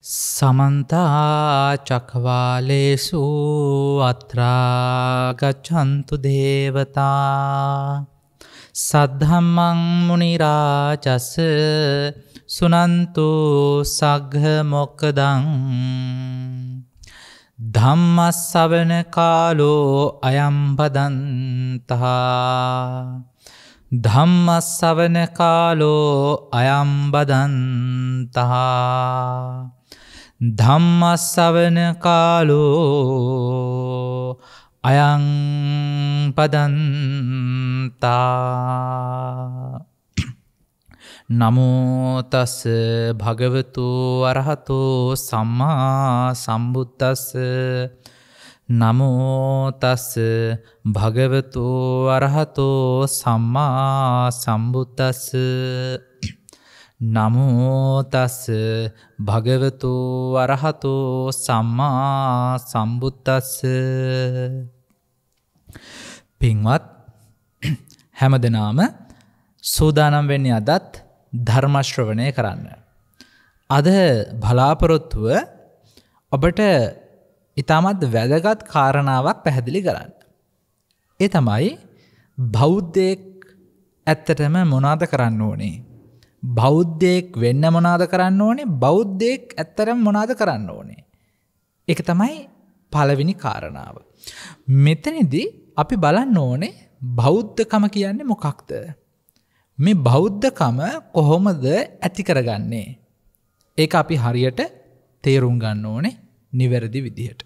සමන්තා චක්වාලේසු අත්‍රාගච්චන්තු දේවතා සද්ධම්මං මුනිරාජස සුනන්තු සග්හ මොක්කදං ධම්මස්සවන කාලෝ අයම්බදන්තා ධම්මස්සවන කාලෝ අයම්බදන්තහා ධම්මස්සවන කාලෝ අයං පදන්තා නමෝතස් භගවතු අරහතෝ සම්මා සම්බුද්ධස්ස නමෝතස් භගවතු අරහතෝ සම්මා සම්බුද්ධස්ස නමෝතස්ස භගවතු වරහතෝ සම්මා සම්බුත්තස්ස පින්වත් හැම දෙනාම සූදානම් වෙන්නේ අදත් ධර්මශ්‍රවණය කරන්න. අද බලාපොරොත්තුව ඔබට ඉතාමත් වැදගත් කාරණාවක් පැහැදිලි කරන්න. ඒ තමයි බෞද්ධයෙක් ඇත්තටම මොනාද කරන්න ඕනේ බෞද්ධයෙක් වෙන්න මොනාද කරන්න ඕනේ බෞද්ධයෙක් ඇත්තරම් මොනාද කරන්න ඕනේ. එක තමයි පලවිනි කාරණාව. මෙතනිදී අපි බලන්න ඕනේ බෞද්ධකම කියන්නේ මොකක්ද. මේ බෞද්ධකම කොහොමද ඇති කරගන්නේ. ඒක අපි හරියට තේරුම් ගන්න ඕනේ නිවැරදි විදිහට.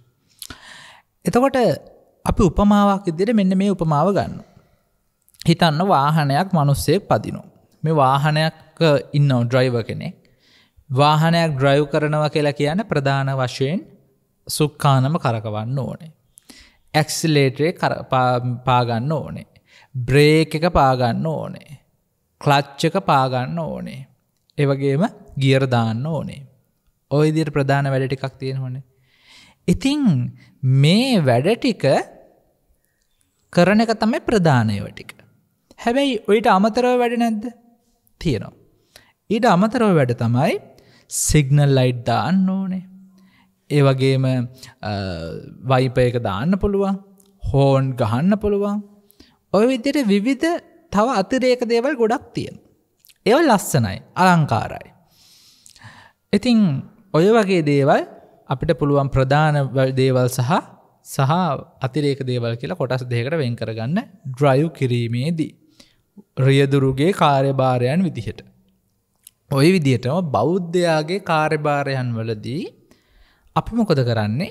එතකොට අපි උපමාවක් ඉදිර මෙන්න මේ උපමාව ගන්න. හිතන්න වාහනයක් මනුස්සයෙක් පදිනෝ. මේ වාහනයක් ඉන්න ඩ්‍රයිව කෙනෙක් වාහනයක් ඩ්‍රයිව් කරනවා කියලා කියන ප්‍රධාන වශයෙන් සුක්කානම කරකවන්න ඕනේ. ඇක්සිලේටරේ පාගන්න ඕනේ. බ්‍රේක එක පාගන්න ඕනේ. ක්ලච්චක පාගන්න ඕනේ. එවගේම ගියරදාන්න ඕනේ. ඔයදිර ප්‍රධාන වැඩටිකක් තියෙන ඕනේ. ඉතිං මේ වැඩටික කරන එක තමයි ප්‍රධානයව ටික. හැබැයි ඔයිට අමතරව වැඩ නැද්ද තියෙනවා. ඊට අමතරව වැඩ තමයි සිගනල් ලයිට් දාන්න ඕනේ. ඒවගේම වයිපයක දාන්න පුළුවන් හෝන් ගහන්න පුළුවන් ඔය විදියට විවිධ තව අතිරේක දේවල් ගොඩක් තියෙන්. ඒව ලස්සනයි අලංකාරයි. ඉතිං ඔය වගේ දේවල් අපිට පුළුවන් ප්‍රධාන දේවල් සහ සහ අතිරේක දේවල් කියලා කොටස් දෙකට වෙන් කරගන්න ඩ්‍රයු කිරීමේදී. රියදුරුගේ කාර්යභාරයන් විදිහට. ඔය විදිහටම බෞද්ධයාගේ කාර්යභාරයන් වලදී අපි මොකද කරන්නේ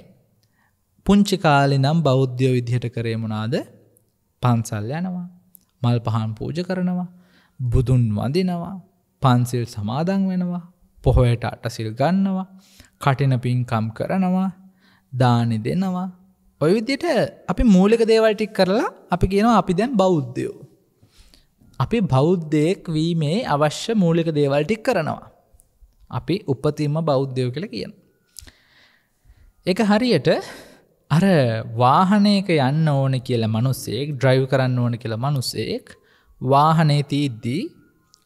පුංචි කාලි නම් බෞද්ධයෝ විදිහට කරේමුණාද පන්සල් යනවා මල් පහන් පූජ කරනවා බුදුන් වදිනවා පන්සිල් සමාදන් වෙනවා පොහොයට අටසිල් ගන්නවා කටින පින්කම් කරනවා දානෙ දෙනවා ඔය විදියට අපි මූලික දේවල්ටික් කරලා අපි කියනවා අපි දැන් බෞද්ධයෝ අපි බෞද්ධයෙක් වීමේ අවශ්‍ය මූලික දේවල් ටික් කරනවා. අපි උපතින්ම බෞද්ධයෝ කළ කියන. එක හරියට අර වාහනයක යන්න ඕන කියලා මනුස්සෙක් ඩ්‍රයිව් කරන්න ඕන කියලා මනුස්සෙක් වාහනේ තීද්දී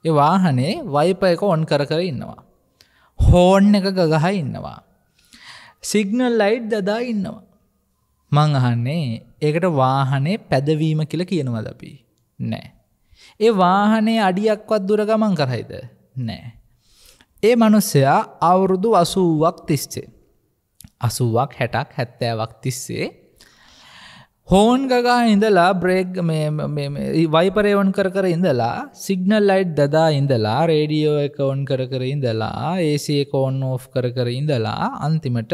ඒ වාහනේ වයිප එක ඔන් කර කර ඉන්නවා. හෝන් එක ගගහ ඉන්නවා. සිගනල් ලයිට් දදා ඉන්නවා. මං අහන්නේ ඒකට වාහනේ පැදවීම කියල කියනවද අපි නෑ. ඒ වාහනේ අඩියක්වත් දුර ගමන් කරයිද නෑ. ඒ මනුස්සයා අවුරුදු අසුවක් තිස්සේ. අසුවක් හැටක් හැත්තෑවක් තිස්සේ. හෝන් ගගා ඉඳලා බ්‍රේග් වයිපරේවන් කර කර ඉඳලා සිගනල් ලයිට් දදා ඉඳලා රේඩියෝ එක ඔන් කර කර ඉඳලා ඒසේ කෝන් ඕ් කර කර ඉඳලා අන්තිමට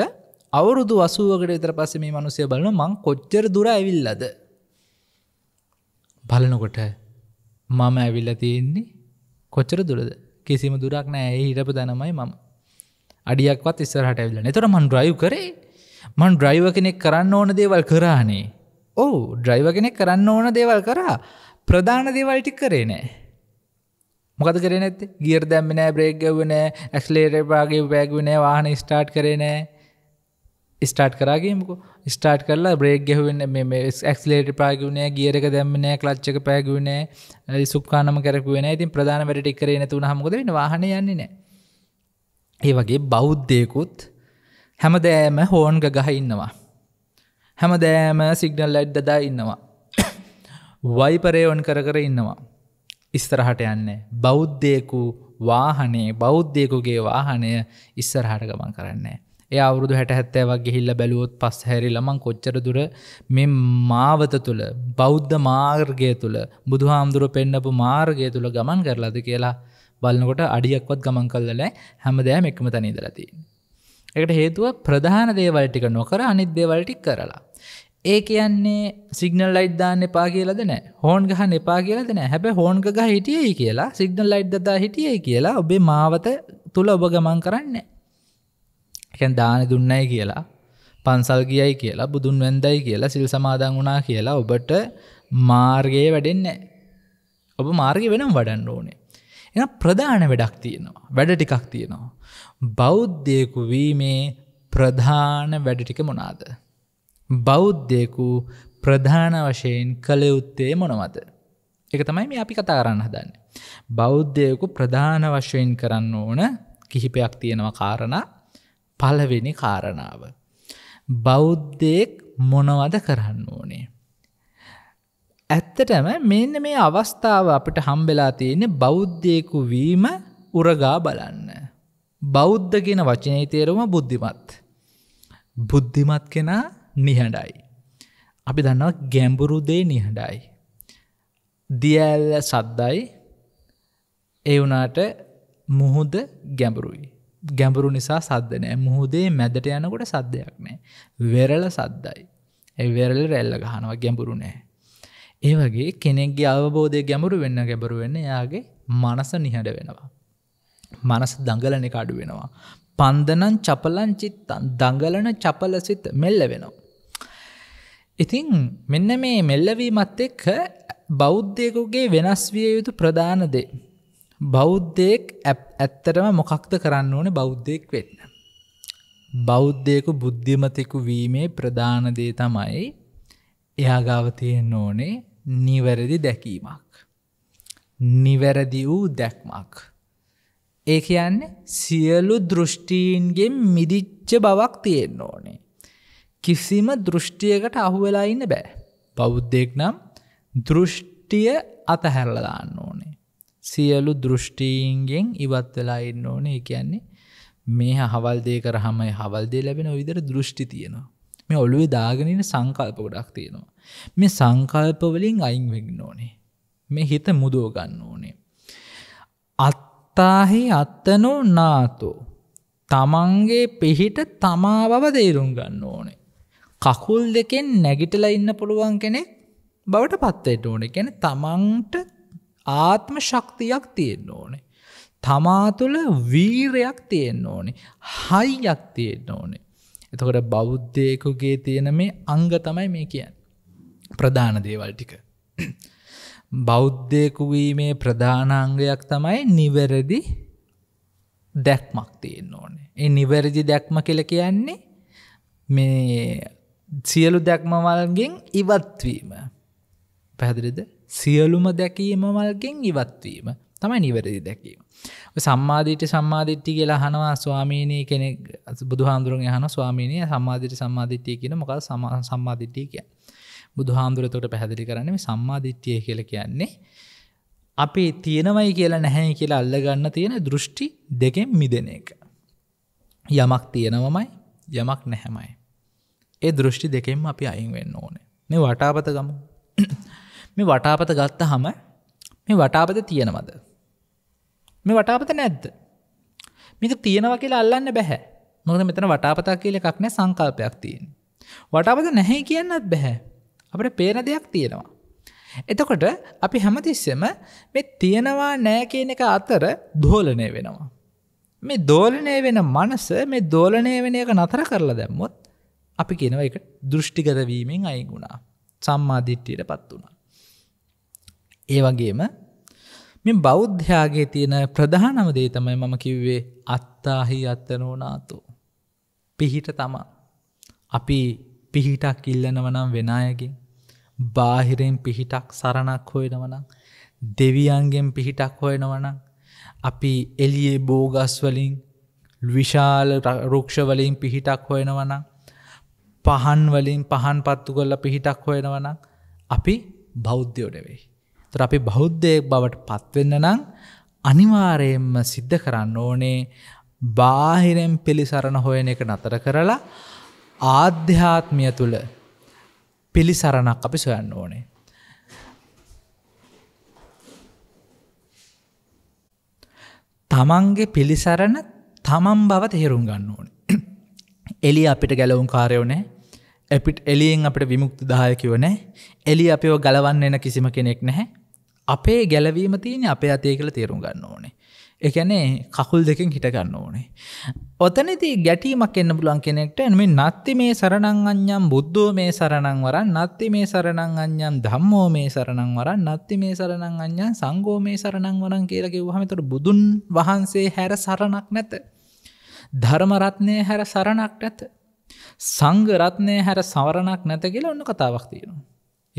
අවුරුදු වසුවකට ඉතර පස්සම මේ මනුසය බලන මං කොච්චර දුර ඇවිල්ලද බලනකොට මම ඇවිල්ල තියෙන්නේ කොච්චර දුරද කිසිම දුරක් නෑ හිරප දැනමයි මම අඩියක්වත් ඉස්සරහට ඇවිල්ල නතර මන් ්‍රයිව් කරේ මන් ඩ්‍රයිව කෙනෙක් කරන්න ඕන දේවල් කරානේ ඕ ඩ්‍රයිව කෙනෙක් කරන්න ඕන දේවල් කරා ප්‍රධාන දේවල්ටි කරේ නෑ මොකද කරන ගියර් දැම්මනෑ බ්‍රේග්ගවනෑ ඇස්ලේරපාගේ බෑගවනෑ වාහන ස්ටාට් කරේ නෑ ස්ටාට් කරගේමක ස්ටාට් කරලා බ්‍රේක් ගැහුවන්න ක්ලේට පාගුණේ ගියරක දැම්මනෑ කලච්චක පැගුණේ සුක්කානම කරකුවන ඉතින් ප්‍රධාන වැටි කරේ නැතුන හමුද වාහන යන්නේ නෑ ඒ වගේ බෞද්ධයකුත් හැමදෑම හෝන් ගහ ඉන්නවා හැමදෑම සිගනල් ලයිඩ් දදා ඉන්නවා වයිපරේ ඔන් කර කර ඉන්නවා ඉස්තරහට යන්නේ බෞද්ධයකු වාහනේ බෞද්ධයකුගේ වාහනය ඉස්සරහට ගමන් කරන්නේ ඒ අවුරුදු හැට හැත්තෑවක් ගිහිල්ල බැලුවොත් පස් හැරි ලමං කොච්චර දුර මෙ මාවත තුළ බෞද්ධ මාර්ගය තුළ බුදු හාමුදුරුව පෙන්නපු මාර්ගය තුළ ගමන් කරලාද කියලා බලන්නකොට අඩියක්වත් ගමන් කල්ලනෑ හැමදෑම එක්ම තනීදලති. එකට හේතුව ප්‍රධාන දේවල්ටික නොකර අනිත්දේවල්ටික් කරලා. ඒ කියන්නේ සිගනල් ලයිට් දාන්න එපා කියලද නෑ හෝන් ගහ එපා කියලද නෑ හැබ හෝන්ග හිටියයි කියලා සිගනල් ලයිට් දදා හිටියයි කියලා ඔබේ මාවත තුළ ඔබ ගමන් කරන්නේ. එකැන් දාන දුන්නයි කියලා පන්සල් ගියයි කියලා බුදුන් වැන්දයි කියලා සිල් සමාදන් වුණා කියලා ඔබට මාර්ගයේ වැඩෙන්නේ ඔබ මාර්ගය වෙනම් වඩන්න ඕනේ එ ප්‍රධාන වැඩක් තියෙනවා වැඩ ටිකක් තියෙනවා බෞද්ධයකු වීමේ ප්‍රධාන වැඩ ටික මොනාද බෞද්ධයකු ප්‍රධාන වශයෙන් කළ යුත්තේ මොනවද එක තමයි මේ අපි කතා කරන්න හදන්න බෞද්ධයකු ප්‍රධාන වශයෙන් කරන්න ඕන කිහිපයක් තියෙනවා කාරණා පලවෙනි කාරණාව. බෞද්ධයෙක් මොනවද කරන්න ඕනේ. ඇත්තටම මෙන්න මේ අවස්ථාව අපට හම්බෙලා තියෙන බෞද්ධයකු වීම උරගා බලන්න. බෞද්ධ ගෙන වචනය තේරුම බුද්ධිමත්. බුද්ධිමත් කෙනා නිහඬයි. අපි දන්නව ගැම්ඹුරුදේ නිහඬයි. දියඇල්ල සද්දයි ඒ වනාට මුහුද ගැඹුරුයි. ගැඹුරු නිසා සද්ධනෑ මුහුදේ මැදට යනකොට සද්ධයක් නෑ. වෙරල සද්දයි. ඇ වෙරල රැල්ල ගහනවා ගැඹුරු නෑ. ඒ වගේ කෙනෙක්ගේ අවබෝධය ගැඹුරු වෙන්න ගැබරු වෙන්න යාගේ මනස නිහඬ වෙනවා. මනස දඟලන කාඩු වෙනවා. පන්දනන් චපලන් චිත්තන් දඟලන චපලසිත් මෙල්ල වෙනවා. ඉතින් මෙන්න මේ මෙල්ලවීමත් එක්ක බෞද්ධයකුගේ වෙනස් විය යුතු ප්‍රධානදේ බෞද්ධයෙක් ඇත්තටම මොකක්ද කරන්න ඕන බෞද්ධයෙක් වෙන්න. බෞද්ධයකු බුද්ධිමතෙකු වීමේ ප්‍රධානදේ තමයි එයාගාවතියෙන් ඕනේ නිවැරදි දැකීමක්. නිවැරදි වූ දැක්මක්. ඒ කියන්නේ සියලු දෘෂ්ටීන්ගෙන් මිදිච්ච බවක් තියෙන්න ඕනේ. කිසිම දෘෂ්ටියකට අහුවෙලා ඉන්න බෑ. බෞද්ධෙක් නම් දෘෂ්ටිය අතහැරලදාන්න ඕනේ. සියලු දෘෂ්ටීන්ගෙන් ඉවත් වෙලා ඉන්න ඕනේ කියන්නේ මේ හවල්දේ කරහමයි හවල්දේ ලැබෙන විදර දෘෂ්ටි තියෙනවා මේ ඔළුවේ දාගෙනන සංකල්ප ගොඩක් තියෙනවා මේ සංකල්පවලින් අයින් වෙන්න ඕනේ මේ හිත මුදෝ ගන්න ඕනේ අත්තාහි අත්තනෝ නාතෝ තමන්ගේ පිහිට තමා බව දේරුම් ගන්න ඕනේ කකුල් දෙකෙන් නැගිටල ඉන්න පුළුවන් කෙනෙක් බවට පත්වයට ඕන ගැන තමන්ට ආත්ම ශක්තියක් තියෙන්න ඕනේ. තමා තුළ වීරයක් තියෙන්න ඕනේ. හයියක් තියෙන්න ඕනේ. එතකොට බෞද්ධයකුගේ තියෙන මේ අංග තමයි මේ කියන්. ප්‍රධාන දේවල් ටික. බෞද්ධයකුවීමේ ප්‍රධානාංගයක් තමයි නිවැරදි දැක්මක් තියෙන්න ඕනේ. ඒ නිවැරදි දැක්ම කළ කියන්නේ මේ සියලු දැක්මවල්ගෙන් ඉවත්වීම පැහැදිරිද සියලුම දැකීම මල්කෙන් ඉවත්වීම තමයි නිවැරදි දැකීම. සම්මාධීට සම්මාධිට්ටි කියලා හනවා ස්වාමීනය කෙනෙ බුදු හාන්දුරුන් යහන ස්වාමීනය සම්මාධිට සම්මාධිට්ටිය කියන මොකල් සම්මාධිට්ටිය කිය. බුදු හාන්දුරතොට පැහැදිලි කරන්නේ සම්මාධිට්ටිය කියල කියන්නේ. අපේ තියෙනවයි කියලා නැහැයි කියලා අල්ලගන්න තියෙන දෘෂ්ටි දෙකෙන් මිදෙන එක. යමක් තියෙනවමයි යමක් නැහැමයි. ඒ දෘෂ්ටි දෙකෙන් අපි අයින් වෙන්න ඕනේ මේ වටාපත ගමු මේ වටාපත ගත්ත හම මේ වටාපත තියෙනවද. මේ වටාපත නැද්ද. මේක තියෙනව කියලා අල්ලන්න බැහැ මොකද මෙතන වටාපතා කියල එකක් නෑ සංකල්පයක් තියෙන්. වටාපත නැහැ කියන්නත් බැහැ. අපට පේන දෙයක් තියෙනවා. එතකොට අපි හැමතිස්සම මේ තියෙනවා නෑ කියන එක අතර දෝලනය වෙනවා. මේ දෝලනය වෙන මනස මේ දෝලනය වෙන එක නතර කරලා දැම්මොත් අපි කියනව එක දෘෂ්ටිගතවීමෙන් අයිගුණා සම්මාධිට්ටියට පත් වුණ. ඒ වගේම මෙ බෞද්ධයාගේ තියෙන ප්‍රධානම දේ තමයි මම කිව්වේ අත්තාහි අත්තනෝනාතු. පිහිට තමා. අපි පිහිටක් ඉල්ලනවනම් වෙනයකින්. බාහිරෙන් පිහිටක් සරණක් හොයෙනවනම්. දෙවියන්ගෙන් පිහිටක් හොයෙනවනම්. අපි එලියේ බෝගස්වලින් විශාල රක්ෂවලින් පිහිටක් හොයෙනවනම්. පහන්වලින් පහන් පත්තු කොල්ල පිහිටක් හොයෙනවනම් අපි බෞද්ධෝඩ වෙයි. තොර අපි බෞද්ධයෙක් බවට පත්වෙන්න නම් අනිවාරයෙන්ම සිද්ධ කරන්න ඕනේ බාහිරෙන් පිළිසරණ හොයන එක නතර කරලා ආධ්‍යාත්මිය තුළ පිළිසරණක් අපි සොයන්න ඕනේ. තමන්ගේ පිළිසරණ තමන් බව තේරුම් ගන්න ඕන. එලි අපිට ගැලවුම් කාරයෝනෑ එපිට එලියෙන් අපට විමුක්ති දායකිවනෑ එලි අපිෝ ගලවන්න එන කිසිම කෙනෙක් නැහැ අපේ ගැලවීම තියෙන අපේ අතය කළ තේරුම් ගන්න ඕනේ එකනේ කකුල් දෙකින් හිටගන්න ඕනේ. ඔතනති ගැටීමක් එන්න පුලන් කෙනෙක්ට එනම නත්ති මේ සරණං අඥම් බුද්ධෝ මේ සරණං වරන් නත්ති මේ සරණං අඥම් දම්මෝ මේ සරණං වරන් නත්ති මේ සරණං අඥන් සංගෝ මේ සරණං වරන් කියලකි හමතට බුදුන් වහන්සේ හැර සරණක් නැත. ධර්මරත්නය හැර සරණක් නැත. සංගරත්නය හැර සවරණක් නැත කියලා ඔන්න කතාවක් තියෙනවා.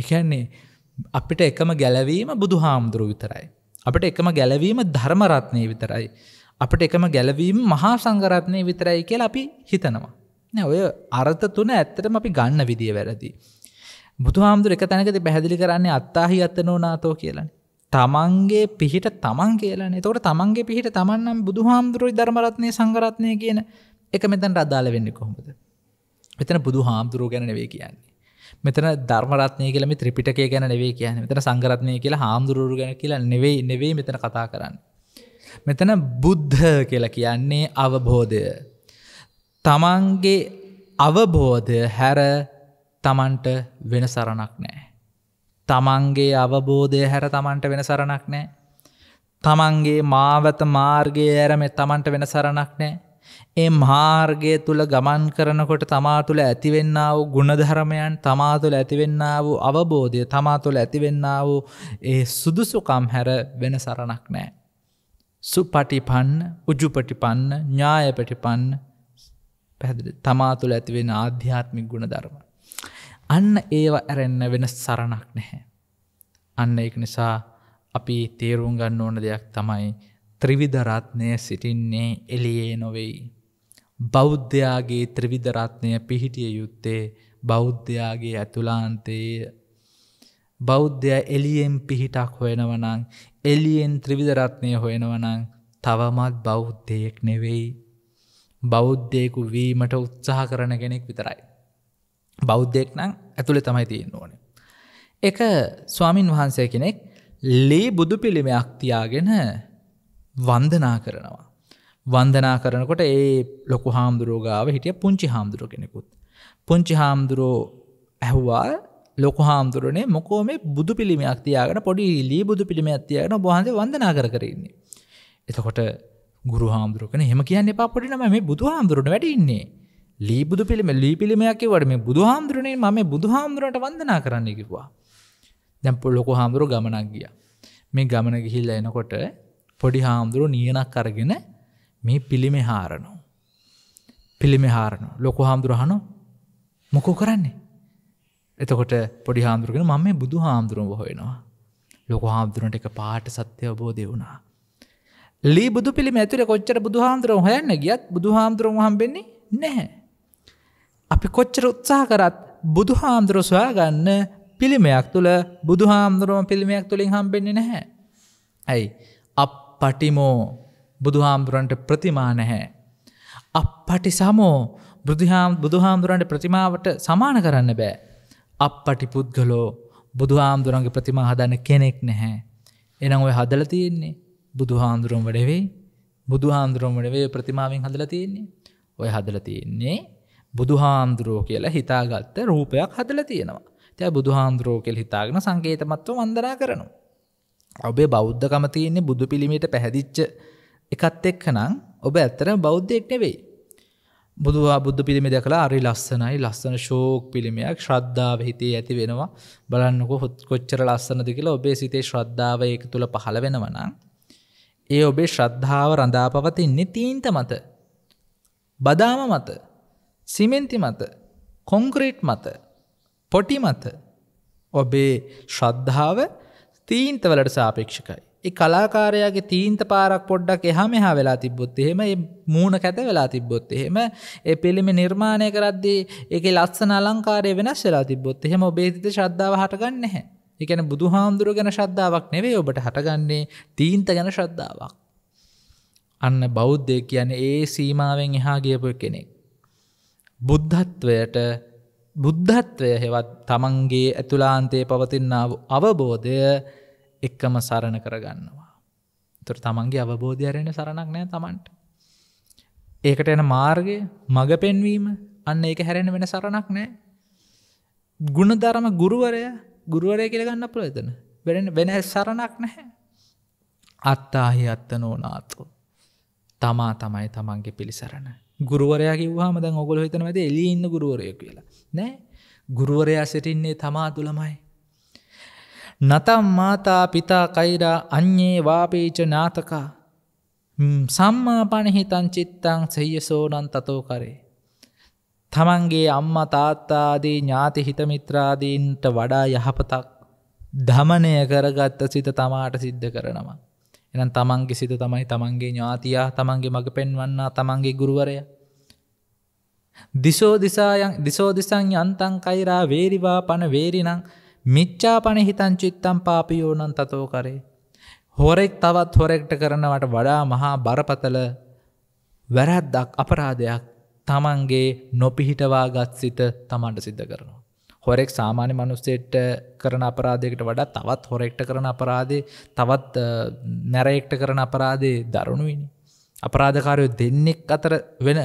එකන්නේ අපිට එකම ගැලවීම බුදු හාමුදුරු විතරයි. අපට එකම ගැලවීම ධර්මරත්නය විතරයි. අපට එකම ගැලවීම මහා සංගරත්නය විතරයි කියල අපි හිතනවා. නැ ඔය අර්ථ තුන ඇත්තටම අපි ගන්න විදිිය වැරදි. බුදු හාමුදුර එක තැනකති පැහැදිලි කරන්නේ අත්තාහි අත්තනෝ නාතෝ කියලන. තමන්ගේ පිහිට තමන් කියලනේ තොට තමන්ගේ පිහිට තමන්නම් බුදු හාමුදුරුයි ධර්මරත්නය සංගරත්නය කියන එක මෙතැන්ට අදාළ වෙන්න කොහොමද. එතන බුදු හාමුදුරුව ගැනවේ කියන්නේ. මෙතන ධර්මරත්නය කියලම ත්‍රිපිටකය ගැන නෙවේ කියන මෙතන සංගරත්නය කියලා හාමුදුරුවරු ගැන කියලා නෙවෙයි නෙවෙයි මෙතන කතා කරන්න. මෙතන බුද්ධ කියලා කියන්නේ අවබෝධය. තමන්ගේ අවබෝධය හැර තමන්ට වෙන සරණක් නෑ. තමන්ගේ අවබෝධය හැර තමන්ට වෙන සරණක් නෑ. තමන්ගේ මාවත මාර්ගය ඇරම තමන්ට වෙන සරණක් නෑ ඒ මාර්ගය තුළ ගමන් කරනකොට තමා තුළ ඇතිවෙන්න වූ ගුණධරමයන් තමා තුළ ඇතිවෙන්න වූ අවබෝධය තමා තුළ ඇතිවෙන්න වූ ඒ සුදුසුකම් හැර වෙන සරණක් නෑ. සුපටිපන්න උජුපටිපන්න ඥායපටිපන්න පැ තමා තුළ ඇතිවෙන ආධ්‍යාත්මික ගුණධර්ම. අන්න ඒව ඇරෙන්න වෙන සරණක් නැහැ. අන්න එක නිසා අපි තේරුම් ගන්න ඕන දෙයක් තමයි ත්‍රිවිධරත්නය සිටින්නේ එලියේ නොවෙයි. බෞද්ධයාගේ ත්‍රවිදරත්නය පිහිටිය යුත්තේ බෞද්ධයාගේ ඇතුලාන්තයේ බෞද්ධය එලියෙන් පිහිටක් හොයෙනවනං එලියෙන් ත්‍රවිදරත්නය හොයෙනවනං තවමත් බෞද්ධයෙක් නෙවෙයි බෞද්ධයකු වීමට උත්සාහ කරන කෙනෙක් විතරයි. බෞද්ධයෙක් නං ඇතුළෙ තමයි තියෙන් ඕන. එක ස්වාමින් වහන්සේ කෙනෙක් ලේ බුදු පිළිමයක් තියාගෙන වන්දනා කරනවා. වන්දනා කරනකොට ඒ ලොකු හාමුදුරෝගාව හිටිය පුංචි හාමුදුරුව කෙනෙකුත්. පුංචි හාමුදුරෝ ඇහුවා ලොක හාමුදුරනේ මොකෝ මේ බුදු පිළිමයක් තියාගෙන පොඩි ලී බුදු පිළිම ඇතියගෙන බහන්ද වන්දනා කර කරන්නේ. එතකොට ගුරු හාමුදුරුවන හෙම කියන්න එපා පොඩිනම මේ බුදු හාමුදුරන වැඩඉන්නේ. ලී බුදු පිළිම ලී පිළිමයක්කේ වට මේ බුදු හාමුදුරනේ ම මේ බුදු හාමුදුරට වන්දනා කරන්න කිවා. දැම්පො ලොක හාමුදුරු ගමනක් ගිය. මේ ගමන ගිහිල්ල එනකොට පොඩි හාමුදුරු නියනක් කරගෙන මේ පිළිමෙ හාරනු. පිළිමෙ හාරනු ලොකු හාමුදුරහනු මොකෝ කරන්නේ. එතකොට පොඩි හාමුදුරුගෙන මම මේ බුදු හාමුදුරුව හොයෙනවා. ලොක හාමුදුරනට එක පාට සත්‍යය බෝධය වුණා. ලී බුදු පිළි ඇතුර කොච්චර බුදු හාමුදුරුව හයන්න ගියත් බුදු හාමුදුරුව හම්බෙන්නේ නැහැ. අපි කොච්චර උත්සාහ කරත් බුදු හාමුදුරුව සොයා ගන්න පිළිමයක් තුළ බුදු හාමුදුරුවම පිළිමයක් තුළින් හම්බෙන්නේ නැහැ. ඇයි අප පටිමෝ බුදුහාමුදුරන්ට ප්‍රතිමා නැහැ. අපපටි සමෝ බුදුහාමුදුරන්ට ප්‍රතිමාවට සමාන කරන්න බෑ. අපපටි පුද්ගලෝ බුදුහාමුදුරන්ගේ ප්‍රතිමා හදන්න කෙනෙක් නැහැ. එනම් ඔය හදල තියෙන්නේ බුදුහාමුදුරුම් වඩවෙයි බුදුහාමුදුරුම් වඩවේ ප්‍රතිමාවෙන් හදල තියෙන්නේ. ඔය හදල තියෙන්නේ බුදුහාමුදුරෝ කියලා හිතාගත්ත රූපයක් හදල තියෙනවා. තැ බුදුහාමුදුරෝ කෙල් හිතාගෙන සංගේතමත්ව වන්දනා කරනු. ඔබේ බෞද්ධකම තියන්නේ බුදු පිළිමිට පැහැදිච්ච එකත් එක්ක නම් ඔබ ඇත්තර බෞද්ධයෙක් නෙවෙයි. බුදුහා බුද්ධ පිළිමි දැකලා අරි ලස්සනයි ලස්සන ශෝක් පිළිමයක් ශ්‍රද්ධාව හිතේ ඇති වෙනවා බලන්නකො හොත් කොච්චර ලස්සනද කියලා ඔබේ සිතේ ශ්‍රද්ධාව ඒක තුළ පහළ වෙනවනම් ඒ ඔබේ ශ්‍රද්ධාව රඳා පවතින්නේ තීන්ත මත බදාම මත සිමෙන්ති මත කොංක්‍රීට් මත පොටි මත ඔබේ ශ්‍රද්ධාව තීන්තවලට සාපේක්ෂකයි කලාකාරයාගේ තීන්ත පාරක් පොඩ්ඩක් එහා මෙහා වෙලා තිබොත් එහෙම මූුණ කැත වෙලා තිබොත් එහෙම ඒ පිළිම නිර්මාණය කරද්දී එක ලස්සන අලංකාරය වෙනස් වෙලා තිබොත් එහෙම ඔබේතිත ශ්‍රද්ධාව හටගන්න හැ එකන බුදු හාමුදුරුව ගැන ශ්‍රද්ධාවක් නෙවේ ඔබට හටගන්නේ තීන්ත ගැන ශ්‍රද්ධාවක් අන්න බෞද්ධය කියන ඒ සීමාවෙන් එහා ගියපු කෙනෙක් බුද්ධත්වයට බුද්ධත්වය හෙවත් තමන්ගේ ඇතුලාන්තයේ පවතින්නාව අවබෝධය එක්කම සරණ කරගන්නවා. තුර තමන්ගේ අවබෝධයරෙන සරණක් නෑ තමන්ට. ඒකට එන මාර්ගය මඟ පෙන්වීම අන්න ඒක හැරෙන වෙන සරණක් නෑ. ගුණ ධරම ගුරුවරය ගුරුවරය කියලගන්න පුළතන වෙන වෙන සරණක් නැහැ. අත්තාහි අත්ත නෝනාත්කෝ. තමා තමයි තමන්ගේ පිළිසරණ. ගුරුවරයා කිව්වාම දැන් ඔගොල හිතනවද එලි ඉන්න ගුරුවරය කියලා. නෑ ගුරුවරයා සිටින්නේ තමා තුළමයි. නතම් මාතා පිතා කෛරා අන්‍යේ වාපේච නාතකා සම්මාපනහිතන් චිත්තං සෙයසෝනන් තතෝ කරේ. තමන්ගේ අම්ම තාත්තාදී ඥාති හිතමිත්‍රාදීන්ට වඩා යහපතක් දමනය කරගත්ත සිත තමාට සිද්ධ කරනවා. එනම් තමන්ගේ සිත තමයි තමන්ගේ ඥාතියා තමන්ගේ මඟ පෙන්වන්නා තමන්ගේ ගුරුවරය. දිසෝ දිසායන් දිසෝදිසං යන්තං කෛරා වේරිවා පන වේරිනං මිච්චාපන හිතන් චිත්තම් පාපියෝනන් තතෝ කරේ. හොරෙක් තවත් හොරෙක්ට කරනවට වඩා මහා බරපතල වැරැද්දක් අපරාධයක් තමන්ගේ නොපිහිටවාගත් සිත තමන්ට සිද්ධ කරනවා. හොරෙක් සාමාන්‍ය මනුස්සෙට්ට කරන අපරාධයකට වඩා තවත් හොරෙක්ට කරන අපරාදේ තවත් නැරෙක්ට කරන අපරාදේ දරුණුවනි. අපරාධකාරයෝ දෙන්නෙක් අතර වෙන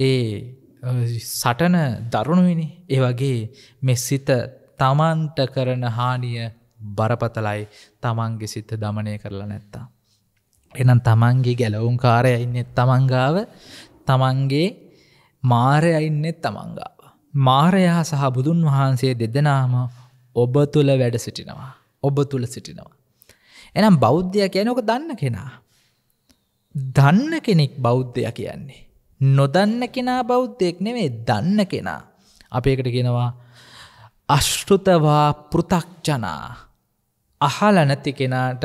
ඒ සටන දරුණුවනි ඒ වගේ මෙ සිත තමන්ට කරන හානිය බරපතලයි තමන්ගේ සිත දමනය කරලා නැත්තා. එනම් තමන්ගේ ගැලවුම් කාරය ඉන්නෙත් තමන්ගාව තමන්ගේ මාරය ඉන්නෙත් තමන්ගාව. මාරයා සහ බුදුන් වහන්සේ දෙදෙනාම ඔබ තුළ වැඩ සිටිනවා. ඔබ තුළ සිටිනවා. එනම් බෞද්ධයක් කියනක දන්න කෙනා. දන්න කෙනෙක් බෞද්ධය කියන්නේ. නොදන්න කෙනා බෞද්ධයෙක් නෙවේ දන්න කෙනා. අපේකට කෙනවා අශ්ෘතවා පෘතක්ජනා අහල නැති කෙනාට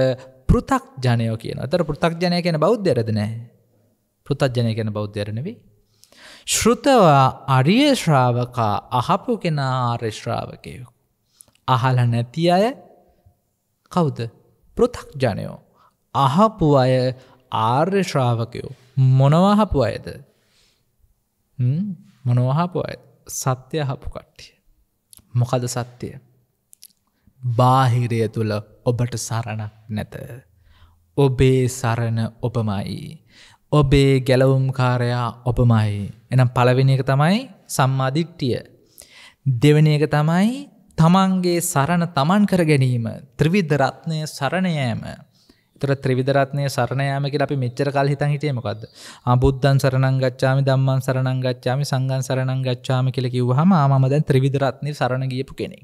පෘතක්ජනයෝ කියන තර පෘතක්ජනය කෙන බෞද්ධරද නෑ පෘතජ්ජනය කෙන බෞද්ධරනවී. ශෘතවා අරිය ශ්‍රාවකා අහපු කෙනා ආර්ශ්‍රාවකයෝ. අහල නැති අය කවුද පෘතක්ජනයෝ. අහපු අය ආර්ය ශ්‍රාවකයෝ මොනවාහපු අයද මොනවාහපු අය සත්‍යය හපු කට්ටිය. මොකද සත්‍යය. බාහිරය තුළ ඔබට සරණක් නැත. ඔබේ සරණ ඔපමයි. ඔබේ ගැලවුම්කාරයා ඔපමයි. එනම් පලවෙෙන එක තමයි සම්මාධිට්ටිය. දෙවන එක තමයි තමන්ගේ සරණ තමන් කර ගැනීම ත්‍රවිධරත්නය සරණයෑම තර ත්‍රවිදරත්නය සරණ යාමක අපි මෙච්චර කල් හිතන් හිටේමකක්ද බුද්ධන් සරණං ගච්චාමි දම්මන් සරණං ගච්චාමි සංගන් සරණං ගච්චාම කියල කිව් හම ආම දැන් ත්‍රවිදරත්නය සරණ ගියපු කෙනෙක්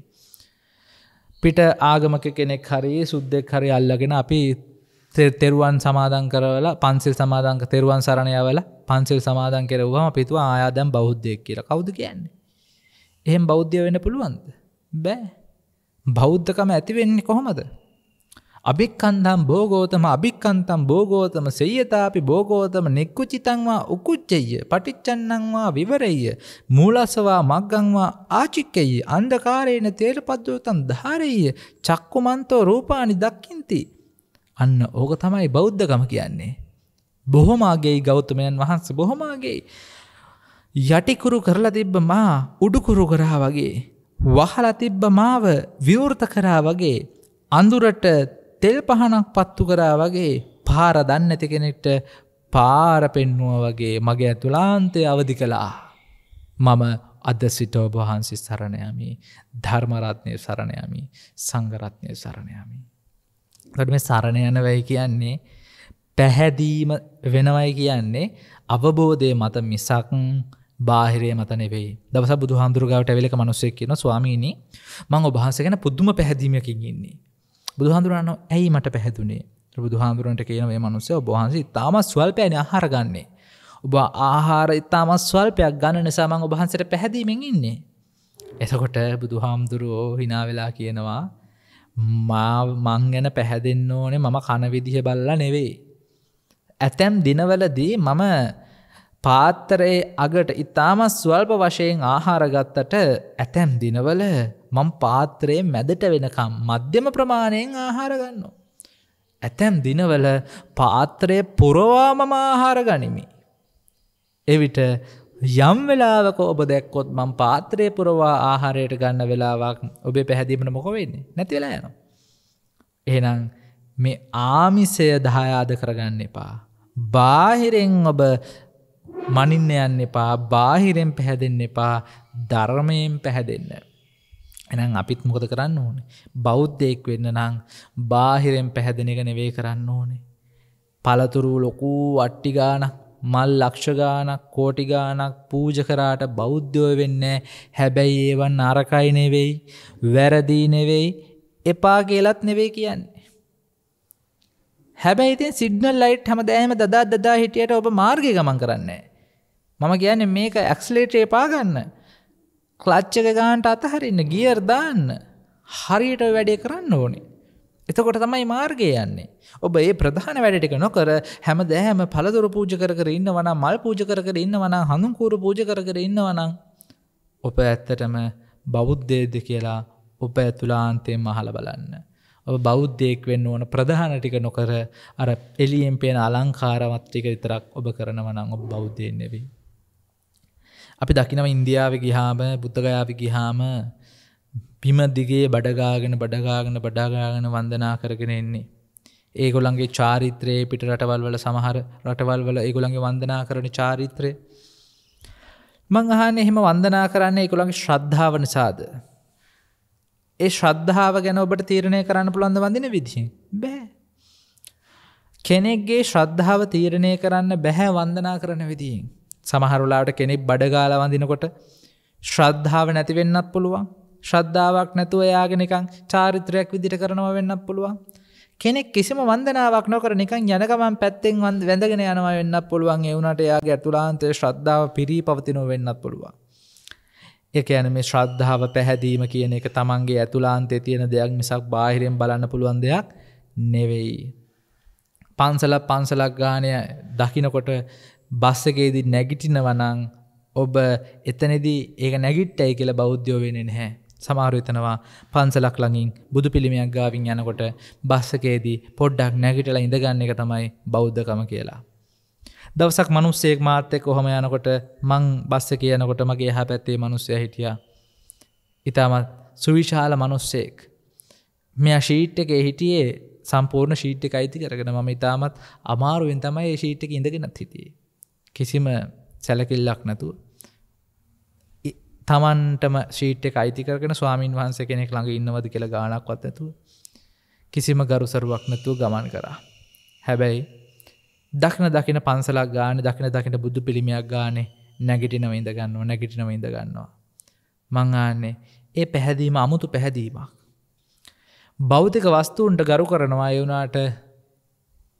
පිට ආගමක කෙනෙක් හරි සුද්දෙක් හරි අල්ලගෙන අපි තෙරුවන් සමාධන් කරවල පන්සිල් සමාධංක තෙරුවන් සරණයවල පන්සිල් සමාධන් කෙරවවාම පිතුව ආයාදැම් බෞද්ධයක් කියල කවුද කියන්නේ එහෙම බෞද්ධය වෙන්න පුළුවන්ද බෑ බෞද්ධකම ඇතිවෙන්නේ කොහොමද අභික්කන්දම් බෝගෝතම අභික්කන්තම් බෝගෝතම සෙයතාපි බෝගෝතම නෙක්කුචිතන්වා උකුච්චෙය පටිච්චන්නංවා විවරෙය මූලසවා මක්ගංවා ආචික්කෙයි අන්දකාරයන තේර පද්වතන් ධාරෙය චක්කුමන්තෝ රූපානි දක්කින්ති. අන්න ඕක තමයි බෞද්ධගම කියන්නේ. බොහොමගේ ගෞතමයන් වහන්ස බොහොමගේ. යටිකුරු කරලා තිබ්බ මා උඩුකුරු කරා වගේ. වහල තිබ්බ මාව විවෘත කරා වගේ. අඳුරට තෙල් පහනක් පත්තු කරා වගේ පාර දන්න ඇති කෙනෙක්ට පාර පෙන්නුව වගේ මගේ ඇතුලාන්තය අවධි කළා. මම අද සිට ඔබහන්සි සරණයමි ධර්මරත්නය සරණයමි සංගරත්නය සරණයමි. ට මේ සරණ යන වැයි කියන්නේ පැහැදීම වෙනවයි කියන්නේ අවබෝධය මත මිසක් බාහිරය මතනෙවෙයි දවස බුදු හාමුදුරුගාවට වෙලක මනුස්සෙක් කියන ස්වාමීනි මං ඔබහන්සගෙන පුද්දුම පැහැදීමකින් ඉන්නේ බුදුහාඳුරන්න ඇයි මට පැහැදුනේ බුදුහාමුදුරන්ට කියනවේ මනුස්සය ඔබහන්සේ තාම ස්වල්පයන ආහාරගන්නේ. ඔබ ආහාර ඉතාම ස්වල්පයක් ගන්න නිසාමං ඔබහන්සට පැහැදීමෙන් ඉන්නේ. එසකොට බුදුහාමුදුරුවෝ හිනාවෙලා කියනවා මං ගැන පැහැදෙන්න්න ඕනේ මම කණවිදිහ බල්ල නෙවෙයි. ඇතැම් දිනවලදී මම පාත්තරයේ අගට ඉතාමත් ස්වල්ප වශයෙන් ආහාරගත්තට ඇතැම් දිනවල මං පාත්‍රයේ මැදට වෙනකම් මධ්‍යම ප්‍රමාණයෙන් ආහාරගන්නවා. ඇතැම් දිනවල පාත්‍රය පුරවාමම ආහාර ගනිමි. එවිට යම් වෙලාවක ඔබ දැක්කොත් මං පාත්‍රය පුරවා ආහාරයට ගන්න වෙලාවක් ඔබේ පැහැදිීමට මොක වෙන්නේ නැතිවෙලා යනවා. එහනම් මේ ආමිසය දහයාද කරගන්න එපා. බාහිරෙන් ඔබ මනින්න යන්න එපා බාහිරෙන් පැහැදෙන්න එපා ධර්මයෙන් පැහැදෙන්න්න. එනම් අපිත් මොකද කරන්න ඕනේ බෞද්ධයෙක් වෙන්න නම් බාහිරෙන් පැහැදෙන එක නෙවේ කරන්න ඕනේ. පළතුරු ලොකූ අට්ටිගානක් මල් ලක්ෂගානක් කෝටිගානක් පූජ කරාට බෞද්ධයෝ වෙන්න හැබැයි ඒවන් අරකයි නෙවෙයි වැරදී නෙවෙයි එපා කියලත් නෙවේ කියන්නේ. හැබැයිති සිද්නල් ලයිට් හම දෑම දදා දදා හිටියට ඔබ මාර්ගය ගමන් කරන්නේ. මම කියන්නේ මේක ඇක්ස්ලේට් එපාගන්න ක්ලච් එක ගානට අතහරින්න ගියර් දාන්න හරියට වැඩේ කරන්න ඕනේ. එතකොට තමයි මාර්ගය යන්නේ. ඔබ ඒ ප්‍රධාන වැඩ ටික නොකර හැම දෑම පළතුරු පූජ කර කර ඉන්නවනම් මල් පූජ කර කර ඉන්නවනම් හඳුන්කూరు පූජ කර කර ඉන්නවනම් ඔබ ඇත්තටම බෞද්ධයේද කියලා ඔබ ඇතුළාන්තයෙන් අහලා බලන්න. ඔබ බෞද්ධයෙක් වෙන්න ඕන ප්‍රධාන ටික නොකර අර එළියෙන් පේන අලංකාරවත් ටික විතරක් ඔබ කරනවනම් ඔබ බෞද්ධයෙන් නෙවෙයි. අපි දකිනව ඉන්දියාව ගිහාම බුද්ධගයාපි ගිහාම පිමදිගේ බඩගාගෙන බඩගාගෙන බඩාගාගෙන වන්දනා කරගෙන එන්නේ. ඒගොළන්ගේ චාරිත්‍රයේ පිට රටවල් වල සමහර රටවල් වල ඒගොළන්ගේ වන්දනා කරන චාරිත්‍රය. මං අහන්න එහෙම වන්දනා කරන්න ඒකුළන්ගේ ශ්‍රද්ධාව නිසාද. ඒ ශ්‍රද්ධාව ගැන ඔබට තීරණය කරන්න පුළන්ද වඳන විදිහි. බෑ. කෙනෙක්ගේ ශ්‍රද්ධාව තීරණය කරන්න බැහැ වන්දනා කරන විදිහින්. සමහරුලාට කෙනෙක් බඩගාලවඳනකොට ශ්‍රද්ධාව නැතිවෙන්නත් පුළුවන් ශ්‍රද්ධාවක් නැතුව එයාගෙනකං චාරිත්‍රයක් විදිට කරනව වෙන්නත් පුළුවන් කෙනෙක් කිසිම වන්දනාවක් නොකර නිකං යනකමන් පැත්තෙන් වන්ද වැඳගෙන යනව වෙන්න පුළුවන් එවුනට එයාගේ ඇතුලාන්තය ශ්‍රද්ධාව පිරී පවතිනු වෙන්නත් පුළුවන් එක යන මේ ශ්‍රද්ධාව පැහැදීම කියන එක තමන්ගේ ඇතුලාන්තේ තියෙන දෙයක් මිසක් බාහිරයෙන් බලන්න පුළුවන් දෙයක් නෙවෙයි. පන්සල පන්සලක් ගානය දකිනකොට බස්සකේදි නැගිටිනවනං ඔබ එතනෙදී ඒක නැගිට්ටයි කියල බෞද්ධයෝ වෙන නැහැ. සමාරු එතනවා පන්සලක් ලඟින් බුදු පිළිමයක් ගාවින් යනකොට බස්සකේදී පොඩ්ඩක් නැගිටලා ඉඳගන්න එක තමයි බෞද්ධකම කියලා. දවසක් මනුස්සේක් මාර්තෙක් ඔහොම යනකොට මං බස්ස කියනකොට මගේ හ පැත්තේ මනුස්සය හිටිය. ඉතාමත් සුවිශාල මනුස්සෙක්. මෙ ශීට් එක හිටියේ සම්පූර්ණ ශීට්ි එකයිති කරගෙන ම ඉතාමත් අමාරුවෙන් තමයි ශීට්ක ඉඳගෙනත් හිටියේ. කිසිම සැලකිල්ලක් නැතුව තමන්ටම ශීට්ට අයිති කරගෙන ස්වාමීන් වහන්ස කෙනෙක් ළඟ ඉන්නවද කියලා ගානක්වත් ඇතු කිසිම ගරුසරුවක් නැතුව ගමන් කරා හැබැයි දක්න දකින පන්සලක් ගාන දකින දකින බුදු පිළිමයක් ගානේ නැගිටිනව ඉඳ ගන්නවා නැගිටිනව ඉඳ ගන්නවා මංආන්නේ ඒ පැහැදීම අමුතු පැහැදීමක් බෞතික වස්තුූන්ට ගරු කරනවා යුනාට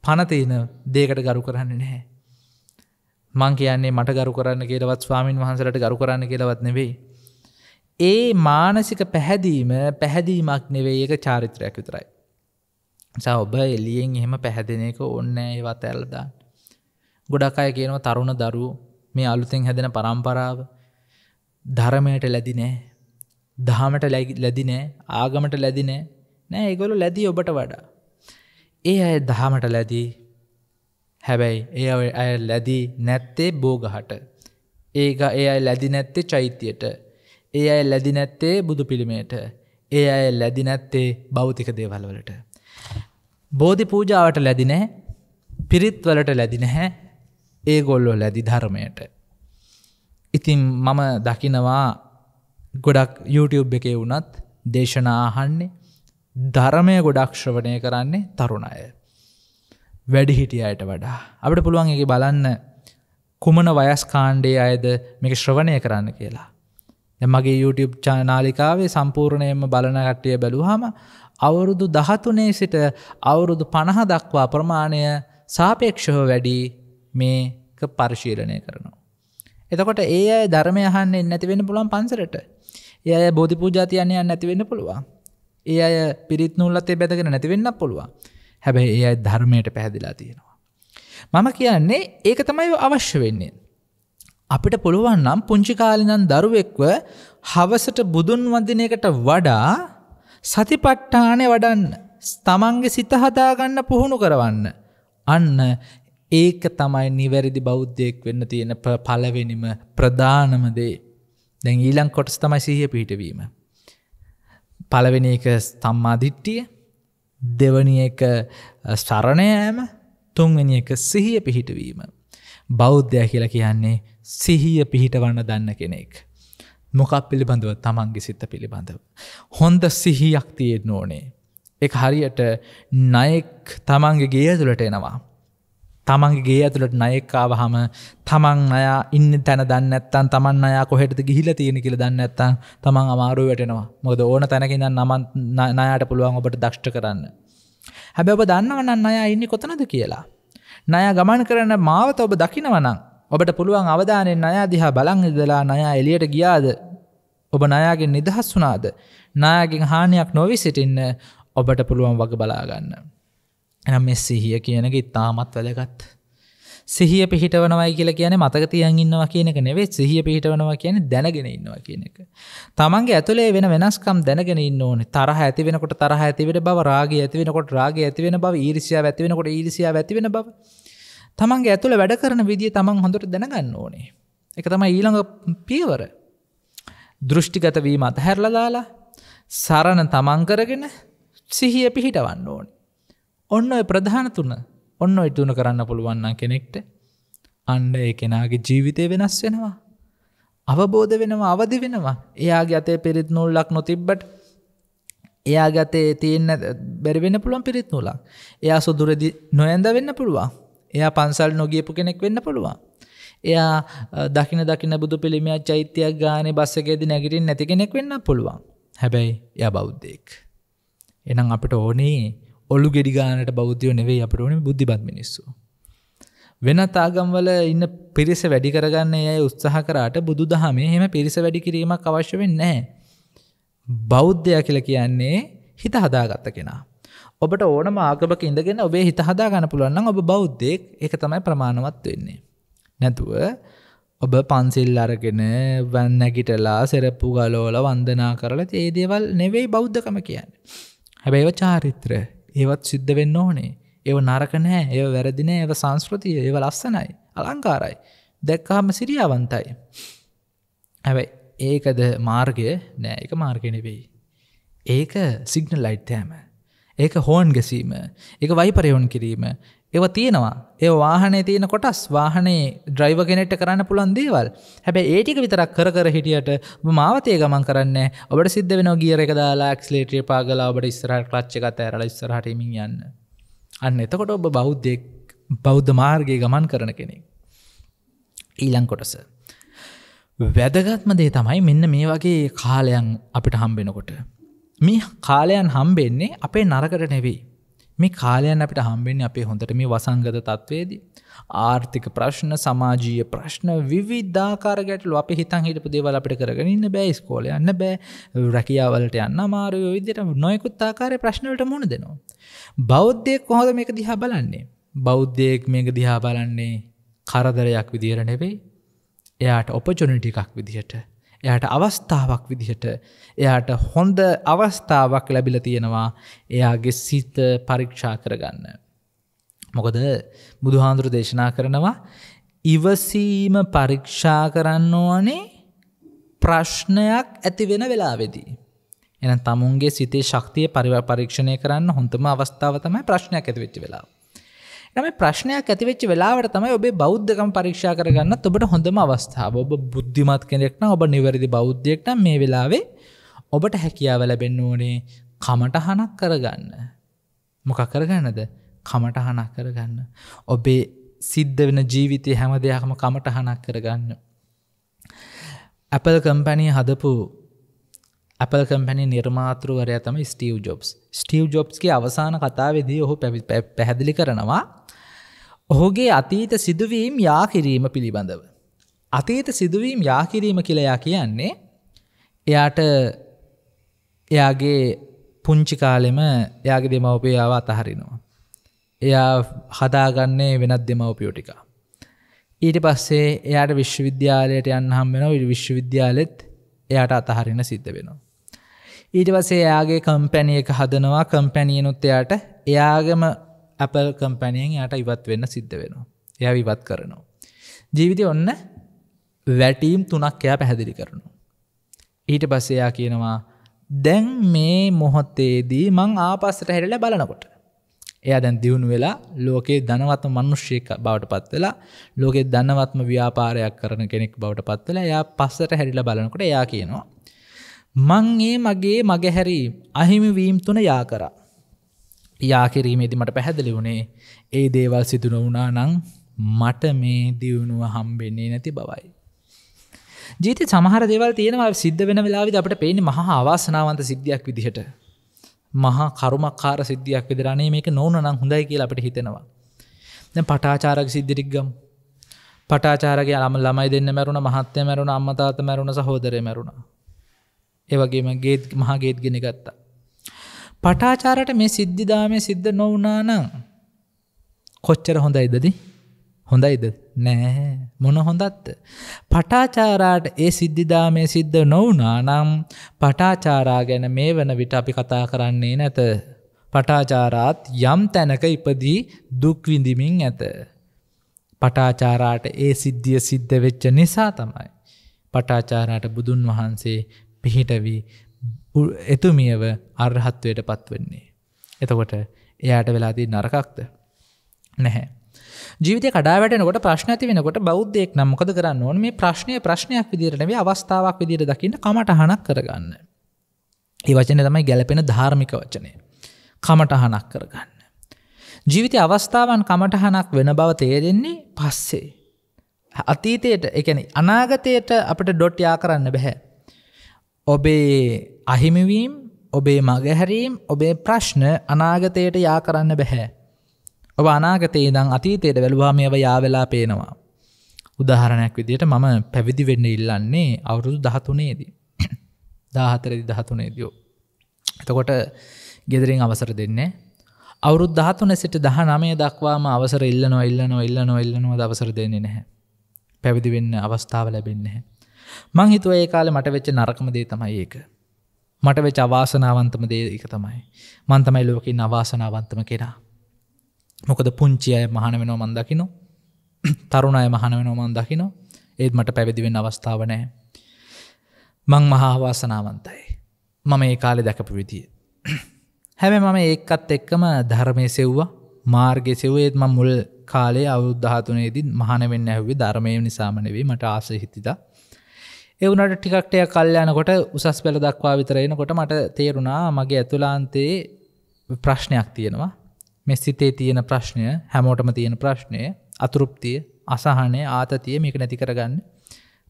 පනතියන දේකට ගරු කරන්නේ නැහැ මං කියන්නේ මට ගරු කරන්න කියලවත් ස්වාමීන් වහන්සලට ගරු කරන්න කියලවත් නෙවෙයි. ඒ මානසික පැහැදීම පැහැදීමක් නෙවෙයි එක චාරිත්‍රයක් විතරයි. නිසා ඔබ එලියෙන් එහෙම පැහැදෙන එක ඔන්න ඒවත් ඇල්ලදාන්න. ගොඩක් අය කියනවා තරුණ දරු මේ අලුතෙන් හැදෙන පරම්පරාව ධරමයට ලැදිනෑ දහමට ලැදිනෑ ආගමට ලැදිනෑ නෑ ඒගොලු ලැදී ඔබට වඩා. ඒ අය දහමට ලැදී හැබැයි ඒ අය ලැදී නැත්තේ බෝගහට. ඒක ඒ අයි ලැදි නැත්තේ චෛත්‍යයට. ඒ අය ලැදි නැත්තේ බුදු පිළිමයට. ඒ අය ලැදි නැත්තේ භෞතික දේවල්වලට. බෝධි පූජාවට ලැදිනෑ පිරිත්වලට ලැදිනැහැ ඒ ගොල්ලෝ ලැදි ධර්මයට. ඉතින් මම දකිනවා ගොඩක් YouTube එකේ වුනත් දේශනාහන්නේ ධර්මය ගොඩක්ෂවනය කරන්නේ තරුණ අය. වැඩි හිටිය අයට වඩා අපට පුළුවන් එක බලන්න කුමන වයස් කාණ්ඩේ අයද මේක ශ්‍රවණය කරන්න කියලා මගේ YouTube චානාලිකාවේ සම්පූර්ණයම බලන කට්ටිය බැලූහම අවුරුදු දහතුනේ සිට අවුරුදු පණහ දක්වා ප්‍රමාණය සාපේක්ෂව වැඩි මේක පරිශීලනය කරනවා. එතකොට ඒ අය ධර්මය අහන්න නැතිවෙන පුළුවන් පන්සරට ඒ අය බෝධි පූජාතියන්නේ නැතිවෙන්න පුළුවන්. ඒ අය පිරිත් නුල්ලතේ බැදගෙන නැතිවෙන්න පුළුවන්. හැබැයි ඒ අයි ධර්මයට පැහැදිලා තියෙනවා. මම කියන්නේ ඒක තමයි අවශ්‍ය වෙන්නේ. අපිට පුළුවන් නම් පුංචිකාලිනන් දරුවෙක්ව හවසට බුදුන් වදිනයකට වඩා සතිපට්ඨානය වඩන්න තමන්ගේ සිත හදාගන්න පුහුණු කරවන්න. අන්න ඒක තමයි නිවැරදි බෞද්ධයෙක් වෙන්න තියෙන පලවෙනිම ප්‍රධානමදේ. දැන් ඊලං කොටස් තමයි සහිය පිහිටවීම. පලවෙනි එක සම්මාධිට්ටිය දෙවනි එක ස්ටරණයෑම තුන්වැනි එක සිහිය පිහිටවීම. බෞද්ධය කියලා කියන්නේ සිහිය පිහිටවන්න දන්න කෙනෙක්. මොකක් පිළිබඳව තමන්ගේ සිත්ත පිළිබඳව. හොඳ සිහියක් තියෙන් ඕනේ. එක හරියට නයෙක් තමන්ගේ ගේ තුළට එනවා. තමන්ගේ ඇතුළට නයෙක්කාවහම තමන් අයා ඉන්න තැන දන්නත්තන් තමන් අයා කොහෙට ගිහිල තියෙන කියල දන්නත්තන් තමන් අමාරු වැටෙනවා මොද ඕන තැනකින්න නමන් නයායට පුළුවන් ඔබට දක්ෂ්ට කරන්න. හැබැ ඔබ දන්නවන්න අයා ඉන්න කොතනද කියලා. නය ගමන් කරන්න මාවත ඔබ දකිනවනම් ඔබට පුළුවන් අවධානෙන් අයා දිහා බලං ඉදලා නයා එලියට ගියාද ඔබ නයාගෙන් නිදහස් වුනාද නායගෙන් හානියක් නොවි සිටින්න ඔබට පුළුවන් වග බලාගන්න. එනම් මෙ සිහිය කියනක ඉතාමත් වැදගත්. සිහිය පිහිටවනවයි කියල කියන මතක තියන් ඉන්නවා කියනක නෙවේ සිහිය පිහිටවනවා කියන දැනගෙන ඉන්නවා කියන එක. තමන්ගේ ඇතුලේ වෙන වෙනස්කම් දැනගෙන ඉන්නඕන තරහ ඇති වෙනකොට තරහ ඇතිවට බව රාගේ ඇතිවෙනකොට රාගේ ඇතිවෙන බව ඊරිසියා ඇතිවෙනකොට ඊරිසියා ඇතිවෙන බව තමන්ගේ ඇතුළ වැඩ කරන විදිිය තමන් හොඳට දැනගන්න ඕනේ. එක තම ඊළඟ පියවර දෘෂ්ටිගතවීම අතහැරලදාලා සරණ තමන්කරගෙන සිහිය පිහිටවන්න ඕනේ. ඔන්න ඔය ප්‍රධාන තුන ඔන්න ඔයි තුන කරන්න පුළුවන්න කෙනෙක්ට අන්න ඒ කෙනාගේ ජීවිතය වෙනස් වෙනවා. අවබෝධ වෙනවා අවදි වෙනවා එයාගේ අතේ පිරිත් නූල්ලක් නොතිබ්බට එයා ගතේ තියන්න බැරිවෙන්න පුළුවන් පිරිත් නූලා එයා සුදුරදි නොයන්ද වෙන්න පුළුවන් එයා පන්සල් නොගියපු කෙනෙක් වෙන්න පුළුවන් එයා දකින දකින බුදු පිළිමයක් චෛත්‍යයක් ගාන බස්සකෙද නැගිරින් නැති කෙනෙක් වෙන්න පුළුවන් හැබැයි ය බෞද්ධෙක් එනම් අපට ඕනේ ඔල්ලු ගෙඩිගානට බෞද්ධය නෙවේ අපට ඕන බුද්ධිබත් මිනිස්සු. වෙන තාගම්වල ඉන්න පිරිස වැඩි කරගන්න යය උත්සාහ කරාට බුදු දහමේ හෙම පිරිස වැඩි කිරීමක් අවශ්‍යවෙන් නෑ. බෞද්ධය කියල කියන්නේ හිත හදාගත්ත කෙනා. ඔබට ඕන මාගමක ඉඳගෙන ඔබේ හිත හදා ගන්න පුළුවන් ඔබ බෞද්ධයෙක් එක තමයි ප්‍රමාණවත් වෙන්නේ. නැතුව ඔබ පන්සිල් අරගෙන වැන්නැගිටලා සෙරප්පු ගලෝල වන්දනා කරලා ඒ දේවල් නෙවෙයි බෞද්ධකම කියන්නේ. හැබැයිව චාරිත්‍ර ඒවත් සිද්ධ වෙන්න ඕනේ ඒව නරකනෑ ඒ වැරදින ඒව සංස්කෘතිය ඒව ලස්සනයි අලංකාරයි දැක්කාම සිරියාවන්තයි හැබැයි ඒකද මාර්ගය නෑ එක මාර්ගෙනවෙයි ඒක සිගනල් ලයිට්තෑම ඒක හෝන් ගැසීම එක වයිපරයවුන් කිරීම ඒව තියෙනවා ඒ වාහනේ තියෙන කොටස් වාහනේ ද්‍රයිව කෙනෙට්ට කරන්න පුළන් දේවල් හැබැ ඒටික විතරක් කර කර හිටියට මාවතය ගමන් කරන්න ඔබට සිද්ධ වෙන ගියර එක දාලා ක්ස්ලේටිය පාගල ඔබට ස්රහ ක්ලච්ච එකත ඇරල ස්රහටමින් යන්න අන්න එතකොට ඔබ බෞද්ධෙක් බෞද්ධ මාර්ගය ගමන් කරන කෙනෙක් ඊලං කොටස වැදගත්ම දේ තමයි මෙන්න මේ වගේ කාලයන් අපිට හම්බෙනකොට මේ කාලයන් හම්බෙන්නේ අපේ නරකට නෙවෙයි මේ කාලයන් අපිට හම්බෙන් අපේ හොඳට මේ වසංගත තත්වේදී. ආර්ථික ප්‍රශ්න සමාජීය ප්‍රශ්න විවිධාකාර ගැටලු අප හිතන් හිටපු දේවල් අපිට කරගන්න බෑ ස්කෝල යන්න බෑ රැකියාවලට යන්න මාරයෝ විදිට නොයකුත්තාකාරය ප්‍රශ්නලට මුණ දෙනවා. බෞද්ධයක් කොහොද මේක දිහා බලන්නේ. බෞද්ධයෙක් මේක දිහා බලන්නේ කරදරයක් විදිර නෙවෙයි එයාට ඔපචොනිටිකක් විදිහට එයාට අවස්ථාවක් විදිහට එයාට හොඳ අවස්ථාවක් ලැබිල තියෙනවා එයාගේ සිත පරීක්ෂා කරගන්න. මොකද බුදුහාන්දුරු දේශනා කරනවා ඉවසීම පරීක්ෂා කරන්න ඕනේ ප්‍රශ්නයක් ඇති වෙන වෙලාවෙදී. එන තමුන්ගේ සිතේ ශක්තිය පරිව පරීක්ෂණය කරන්න හොඳම අවස්ථාව තමයි ප්‍රශ්නයක් ඇති වෙච්චි වෙලාව. නම ප්‍රශ්නයක් ඇතිවෙච්ච වෙලාවට තමයි ඔබේ බෞද්ධකම් පරීක්ෂා කරගන්න ඔබට හොඳම අවස්ථාව ඔබ බුද්ධිමත් කෙනෙක්න ඔබ නිවැරදි බෞද්ධයෙක්න මේ වෙලාවේ ඔබට හැකියාව ලැබෙන්න ඕනේ කමටහනක් කරගන්න. මොක කරගන්නද කමටහනක් කරගන්න. ඔබේ සිද්ධ වෙන ජීවිතය හැම දෙයක්ම කමටහනක් කරගන්න. Apple කම්පැනී හදපු Apple කම්පැනි නිර්මාතෘවරයා තම ස්ටව ජොබ්ස් ස්ටව ජොබ්ස්ගේ අවසාන කතාවේදී ඔහු පැහැදිලි කරනවා ඔහුගේ අතීත සිදුවීම් යාකිරීම පිළිබඳව. අතීත සිදුවීම් යාකිරීම කියලයා කියන්නේ එයාට එයාගේ පුංචි කාලෙම එයාගේ දෙමවපියාව අතහරිනවා. එයා හදාගන්නේ වෙනත් දෙමවපියෝටිකා. ඊට පස්සේ එයාට විශ්වවිද්‍යාලයට යන් හම් වෙන විට විශ්වවිද්‍යාලෙත් එයාට අතහරින සිද්ධ වෙනවා. ඊට පසේ එයාගේ කම්පැනිය එක හදනවා කම්පැනියනුත් එයාට එයාගම Apple කම්පැනියෙන් යට ඉවත් වෙන්න සිද්ධ වෙනවා එය විවත් කරනවා. ජීවිතය ඔන්න වැටීම් තුනක් එයා පැහැදිලි කරනු. ඊට පස්සයා කියනවා දැන් මේ මොහොත්තේදී මං ආපස්සට හැරල බලනකොට. එයා දැන් දියුණු වෙලා ලෝකේ දනවත්ම මනුෂ්‍යයක බවට පත්වෙලා ලෝකෙ දන්නවත්ම ව්‍යාපාරයක් කරන කෙනෙක් බවට පත්වෙල එයා පස්සට හැරිල බලනකොට එයා කියනවා. මං ඒ මගේ මගහැරීම් අහිමිවීම් තුන යා කරා. යා කිරීමේදි මට පැහැදිලි වුණේ ඒ දේවල් සිදුන වුණා නං මට මේ දියුණුව හම්බෙන්නේ නැති බවයි. ජීත සමහර දෙවල් තියෙනවා සිද්ධ වෙන වෙලාවිද අපට පේන මහා අවාසනාවන්ත සිද්ධියක් විදිහට. මහා කරුමක්කාර සිද්ධියක් විදරන්නේ මේක නොවන නම් හොඳයි කියලා අපට හිතෙනවා. දැ පටාචාරක සිද්ධිරික්ගම් පටාචාරගේ අම ළමයි දෙන්න මැරුණ මහත්‍ය මැරුණ අම්මතාත මැරුණ සහෝදරය මැරුණ. ඒවගේම ගේත් මහාගේත් ගෙන ගත්තා. පටාචාරට මේ සිද්ධිදාමය සිද්ධ නොවනානං කොච්චර හොඳයිදදි හොඳයිද නෑ මොන හොඳත්ත. පටාචාරාට ඒ සිද්ධිදාමය සිද්ධ නොවනා නම් පටාචාරා ගැන මේ වන විට අපි කතා කරන්නේ නැත. පටාචාරාත් යම් තැනක ඉපදී දුක්විඳිමින් ඇත. පටාචාරාට ඒ සිද්ධිය සිද්ධ වෙච්ච නිසා තමයි. පටාචාරාට බුදුන් වහන්සේ පිහිටවී එතුමියව අර්හත්වයට පත්වෙන්නේ. එතකොට එයාට වෙලාදී නරකක්ද නැහැ. ජීවිත කඩාවැටනකොට ප්‍රශ්න ඇති වෙනකොට බෞද්ධයෙක් නම්මොකද කරන්න ඕන මේ ප්‍රශ්නය ප්‍රශ්නයක් විදිරටනේ අවස්ථාවක් විදිර දකින්න කමටහනක් කරගන්න. ඒ වචන තමයි ගැලපෙන ධාර්මික වචනය. කමටහනක් කරගන්න. ජීවිත අවස්ථාවන් කමටහනක් වෙන බව තේරෙන්නේ පස්සේ. අතීතයට එකන අනාගතයට අපට ඩොට් යා කරන්න බැහැ. ඔබේ අහිමිවීම් ඔබේ මගහැරීම් ඔබේ ප්‍රශ්න අනාගතයට යා කරන්න බැහැ. ඔබ අනාගතයේ දං අතීතයට වැළවාමියව යාවෙලා පේනවා. උදාහරණයක් විදියට මම පැවිදි වෙන්න ඉල්ලන්නේ අවුරුදු දහතුනේදී. දාහතරදි දහතුනේ දියෝ. එතකොට ගෙදරින් අවසර දෙන්නේ. අවුරුද් දහතුන සිට දහ නමය දක්වාම අවසර ඉල්ලනො ඉල්ලනො ඉල්ලනො ඉල්ලනො දවසර දෙන්නේ නැහැ. පැවිදි වෙන්න අවස්ථාව ලැබෙන්නේ නැහැ. මං හිතුව ඒ කාලේ මට වෙච්ච නරකම දේ තමයි ඒක. මට වෙච අවාසනාවන්තම දේක තමයි මන්තමයි ලෝකින් අවාසනාවන්තම කෙනා මොකද පුංචි අය මහන වෙනෝ මන් දකිනෝ තරුණ අය මහන වෙනෝ මන් දකිනෝ ඒත් මට පැවිදිවෙන් අවස්ථාව නෑ මං මහාවාසනාවන්තයි මම ඒ කාලෙ දැකපු විදිය හැබැ මම ඒකත් එක්කම ධර්මය සෙව්වා මාර්ග සෙවේත් ම මුල් කාලේ අවුද්ධාතුනයේදී මහනවෙන්න ඇහුවේ ධර්මය නිසාමනවේ මට ආස හිතිතා එවුනට ටිකක්ටය කල්යනකොට උසස් පෙළ දක්වා විතරයෙනකොට මට තේරුණා මගේ ඇතුලාන්තයේ ප්‍රශ්නයක් තියෙනවා මෙස්සිතේ තියෙන ප්‍රශ්නය හැමෝටම තියෙන ප්‍රශ්නය අතුරුප්තිය අසාහනය ආතතිය මේක නැති කරගන්න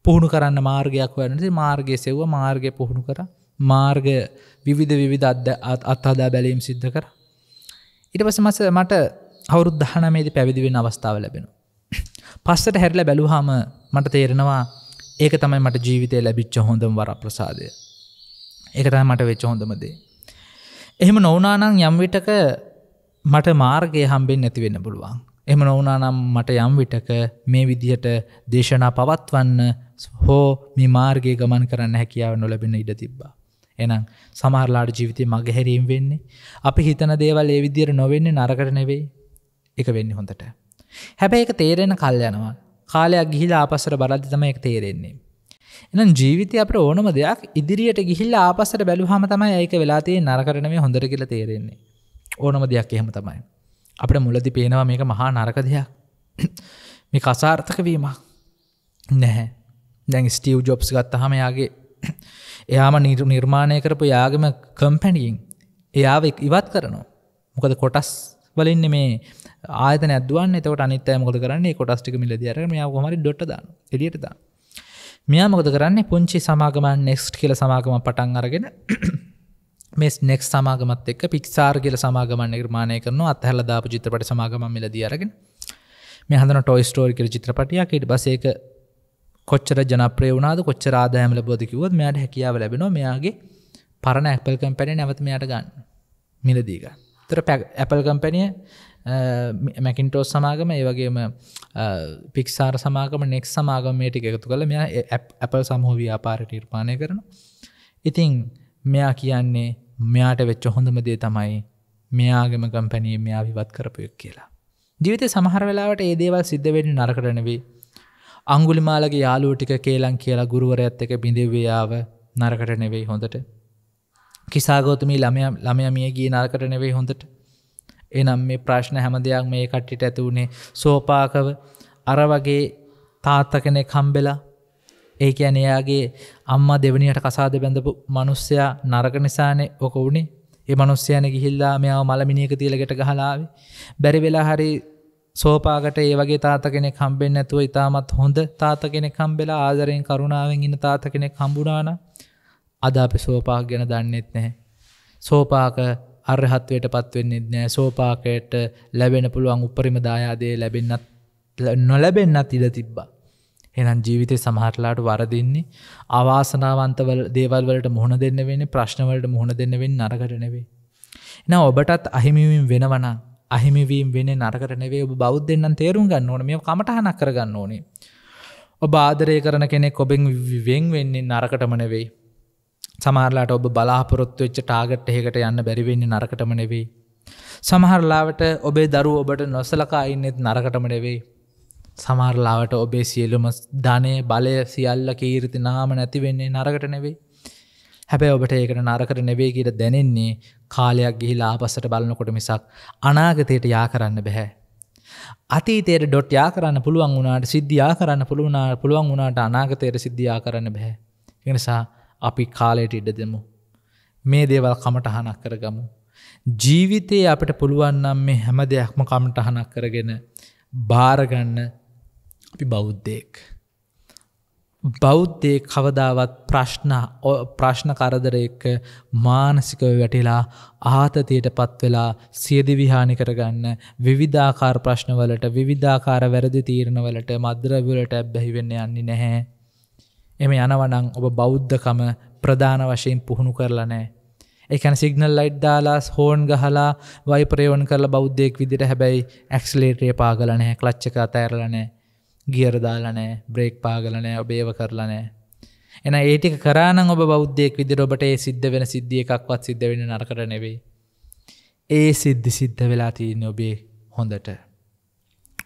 පුහුණු කරන්න මාර්ගයක් වනති මාර්ගය සෙව්ව මාර්ගය පුහුණු කර මාර්ග විවිධ විවිධ අද අත්හදා බැලීම් සිද්ධ කර ඉට පස මස මට අවුරුද්ධහනමේද පැවිදිවෙන් අවස්ථාව ලැබෙන පස්සට හැරල බැලූහම මට තේරෙනවා ඒක තමයි මට ජීවිතය ලැබිච්ච හොඳම් වර ප්‍රසාදය ඒකතයි මට වෙච්ච හොඳමදේ එහෙම නොවනානං යම්විටක මට මාර්ගය හම්බෙන් නැතිවෙන්න පුළුවන් එම නොවනානම් මට යම් විටක මේ විදිහට දේශනා පවත්වන්න හෝ මේ මාර්ගය ගමන් කරන්න හැකියාව නොලැබෙන ඉඩ තිබ්බා එනම් සමහරලාට ජීවිතය මගහැරීම් වෙන්නේ අපි හිතන දේවල් ඒ විදිර නොවෙන්නේ නරකට නෙවෙයි එක වෙන්න හොඳට හැබැයි එක තේරෙන කල් යනවා කාලයක් ගිහිලා ආපසර බලද්දි තම එක් තේරෙන්නේ. එනම් ජීවිතය අප ඕනම දෙයක් ඉදිරියට ගිහිල්ලා ආපසට බැලු හම තමයි ඒක වෙලාතිේ නරකරන මේ හොඳර කියල තේරෙන්නේ. ඕනම දෙයක් එහෙම තමයි. අපට මුලදි පේනවා මේක මහා නරක දෙයක් මේ කසාර්ථක වීමක් නැහැ දැන් ස්ටව් ජොබ්ස් ගත්තහම යාගේ එයාම නිරු නිර්මාණය කරපු යාගම කම්පැනිියෙන් එයාව ඉවත් කරනවා මොකද කොටස් වලින්න මේ ආතන ඇදවන් එතකට අනිත මොද කරන්නේ කොටස්ටික මිල දර මෙයා හමරි ඩොට දන්න එලියට දා මෙයා මොකද කරන්නේ පුංචි සමාගමන් නෙක්ස්ට් කියල සමාගම පටන් අරගෙන මෙස් නෙක් සමාගමත් එක් පික්සාර් කියල සමාගමන් නිර්මාණය කරන අත්හල දාපු චිත්‍රපට සමාගම මිල දියරගෙන මෙහඳන ටොයි ස්ටෝර් කියල චිත්‍රපටියක් ඉට බසේක කොච්චර ජනප්‍රේ වුණනාද කොච්චරාදාහමල බෝධකිවත් මෙයාට හැකියාව ලැබෙන මෙයාගේ පරණ ඇපල් කම්පැනි නැවත මෙයාට ගන්න මිලදීක තර ඇපල් කම්පැනිය මැකින්ටෝස් සමාගම ඒවගේම පික්සාර සමාගම නෙක් සමාගම මේ ටික එකතු කළ මෙයා ඇපල් සමහෝ ව්‍යාපාරට නිර්පාණය කරන ඉතිං මෙයා කියන්නේ මෙයාට වෙච්ච හොඳම දේ තමයි මෙයාගම කම්පැනී මෙයා විවත් කරපයක් කියලා. ජීවිත සමහර වෙලාවට ඒ දේවල් සිද්ධ වෙන්න නරකටනවී. අංගුලිමාලගේ යාලූ ටික කේලං කියලා ගුරුවරඇත් එක බිඳිව්‍යාව නරකට නෙවෙයි හොඳට. කිසාගෝතුමී ළමය ළමය මිය ගී නරකට නෙවෙයි හොඳට එනම් මේ ප්‍රශ්න හැම දෙයක් මේ කට්ටිට ඇති වුණේ සෝපාකව අර වගේ තාත්ත කෙනෙක් කම්බෙලා ඒ කියන එයාගේ අම්මා දෙවනියට කසාද බැඳපු මනුස්සයා නරක නිසානේ ඕක වුණේ ඒ මනුස්්‍යයන ගිහිල්ලා මෙයාව මළමිනියක තිීලගෙට ගහලාව බැරි වෙලා හරි සෝපාකට ඒ වගේ තාත කෙනෙක් කම්බෙන් ඇතුව ඉතාමත් හොඳ තාත කෙනෙක් කම්බෙලා ආදරයෙන් කරුණාවෙන් ඉන්න තාත කෙනෙක් කම්බුණාන අද අපි සෝපාක් ගැන දන්නෙත් නැහැ සෝපාක අර්හත්වයට පත්වෙන්නේ නෑ සෝපාකයට ලැබෙන පුළුවන් උපරිම දායාදය ලැබෙන්න්නත් නොලැබෙන්න්නත් ඉඩ තිබ්බා. එනම් ජීවිතය සමහටලාට වරදින්නේ අවාසනාවන්තවල් දේවල් වලට මුහුණ දෙන්න වෙන්නේ ප්‍රශ්නවලට මුහුණ දෙන්න වෙන් නරකටනෙවේ. එන ඔබටත් අහිමිවීම් වෙනවන අහිමිවීම් වෙන නරකටනවේ ඔබ බෞද්ධෙන්න්න තේරුම් ගන්න ඕන මේ කමටහනක් කරගන්න ඕනේ. ඔබ ආදරය කරන කෙනෙක් ඔබෙන් වෙන් වෙන්නේ නරකටමනවෙයි සමහරලාට ඔබ බලාපොරොත්තු වෙච්ච ටාගට් එහෙකට යන්න බැරිවෙන්නේ නරකටම නෙවෙයි. සමහරලාවට ඔබේ දරු ඔබට නොසලකා ඉන්නෙත් නරකටම නෙවෙයි. සමහරලාවට ඔබේ සියලුම ධනය බලය සියල්ල කීර්ති නාම නැතිවෙන්නේ නරකට නෙවෙයි. හැබැ ඔබට ඒකට නරකට නෙවේ කියට දැනෙන්නේ කාලයක් ගිහි ලාපස්සට බලනකොට මිසක් අනාගතයට යා කරන්න බැහැ. අතීතයට ඩොට් යා කරන්න පුළුවන් වුණට සිද්ධයා කරන්න පුළුවනා පුළුවන් වුණට අනාගතයට සිද්ධයා කරන්න බැහැ. එනිසා අපි කාලයට ඉඩ දෙමු. මේ දේවල් කමටහනක් කරගමු. ජීවිතයේ අපට පුළුවන්නම් මේ හැම දෙයක්ම කමටහනක් කරගෙන භාරගන්න අපි බෞද්ධයෙක්. බෞද්ධයේ කවදාවත් ප්‍රශ්න ප්‍රශ්න කරදරයක මානසිකව වැටිලා ආතතියට පත්වෙලා සියදිවිහානි කරගන්න විවිධාකාර ප්‍රශ්නවලට විවිධාකාර වැරදි තීරණවලට මද්‍රවලට ඇබ්බැහිවෙන්න යන්නේ නැහැ. එම යනවනං ඔබ බෞද්ධකම ප්‍රධාන වශයෙන් පුහුණු කරලනෑ. එකන සිගනල් ලයිට් දාලාස් හෝන් ගහලා වයිපරයෝන් කරල බෞද්ධයෙක් විදිට හැබැයි ඇක්ස්ලේට්‍රිය පාගලනෑ කලච්චක අතඇරලනෑ ගියරදාලනෑ බ්‍රේක් පාගලනෑ ඔබේව කරලනෑ. එන ඒටික කරාන ඔබ බෞද්ධයෙක් විදි ඔබට ඒ සිද්ධ වෙන සිද්ධිය එකක්වත් සිද්ධ වෙන නරකට නෙවෙයි. ඒ සිද්ධි සිද්ධ වෙලා තියන්න ඔබේ හොඳට.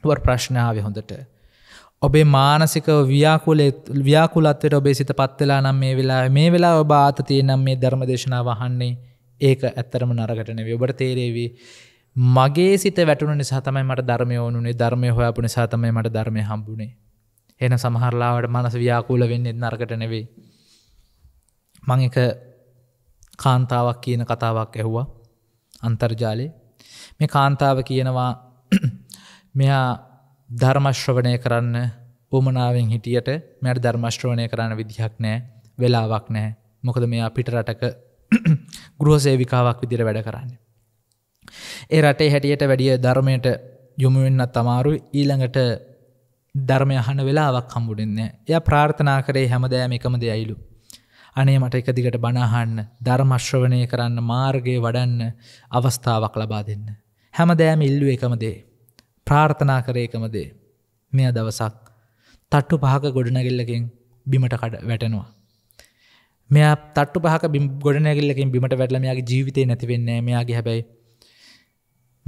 වර් ප්‍රශ්නාව හොඳට. ඔබේ මානසික ව්‍යාකුලත්වයට ඔබේ සිත පත්වෙලා නම් මේ වෙලා මේ වෙලා ඔබ ආතතිය නම් මේ ධර්මදේශනා වහන්නේ ඒක ඇත්තරම නරගටනවේ ඔබට තේරේවී මගේ සිත වැටුණු නිසා තමයි මට ධර්මය ඕනුනේ ධර්මය හොයාපු නිසා තමයි මට ධර්මය හම්බුණේ එන සමහරලාවට මනස ව්‍යාකූල වෙන්නෙත් නරකට නෙවෙයි මං එක කාන්තාවක් කියන කතාවක් ඇහුවා අන්තර්ජාලය මේ කාන්තාව කියනවා මෙයා ධර්මශ්‍රවණය කරන්න උමනාවෙන් හිටියට මැට ධර්මශ්‍රවණය කරන්න විදිහක් නෑ වෙලාවක් නෑ මොකද මෙයා පිටරටක ගෘහසේවිකාවක් විදිර වැඩ කරන්න. ඒ රටේ හැටියට වැඩිය ධර්මයට යොමුවෙන්න තමාරු ඊළඟට ධර්මය අහන වෙලාවක් හම්බුඩින්නේ එය ප්‍රාර්ථනා කරේ හැමදෑම එකම දෙයයිලු. අනේ මට එක දිගට බණහන්න ධර්මශ්‍රවණය කරන්න මාර්ගය වඩන්න අවස්ථාවක් ලබා දෙන්න. හැමදෑම ඉල්ලු එකම දේ. ප්‍රාර්ථනා කරේකම දේ. මෙය දවසක් තට්ටු පහක ගොඩනැගිල්ලකින් බිමට කඩ වැටෙනවා. මෙයා තට්ටු පහක බිම් ගොඩනැගිල්ලකින් බිමට වැටලමයාගේ ජීවිතය නැතිවෙන්නේ මෙයාගේ හැබැයි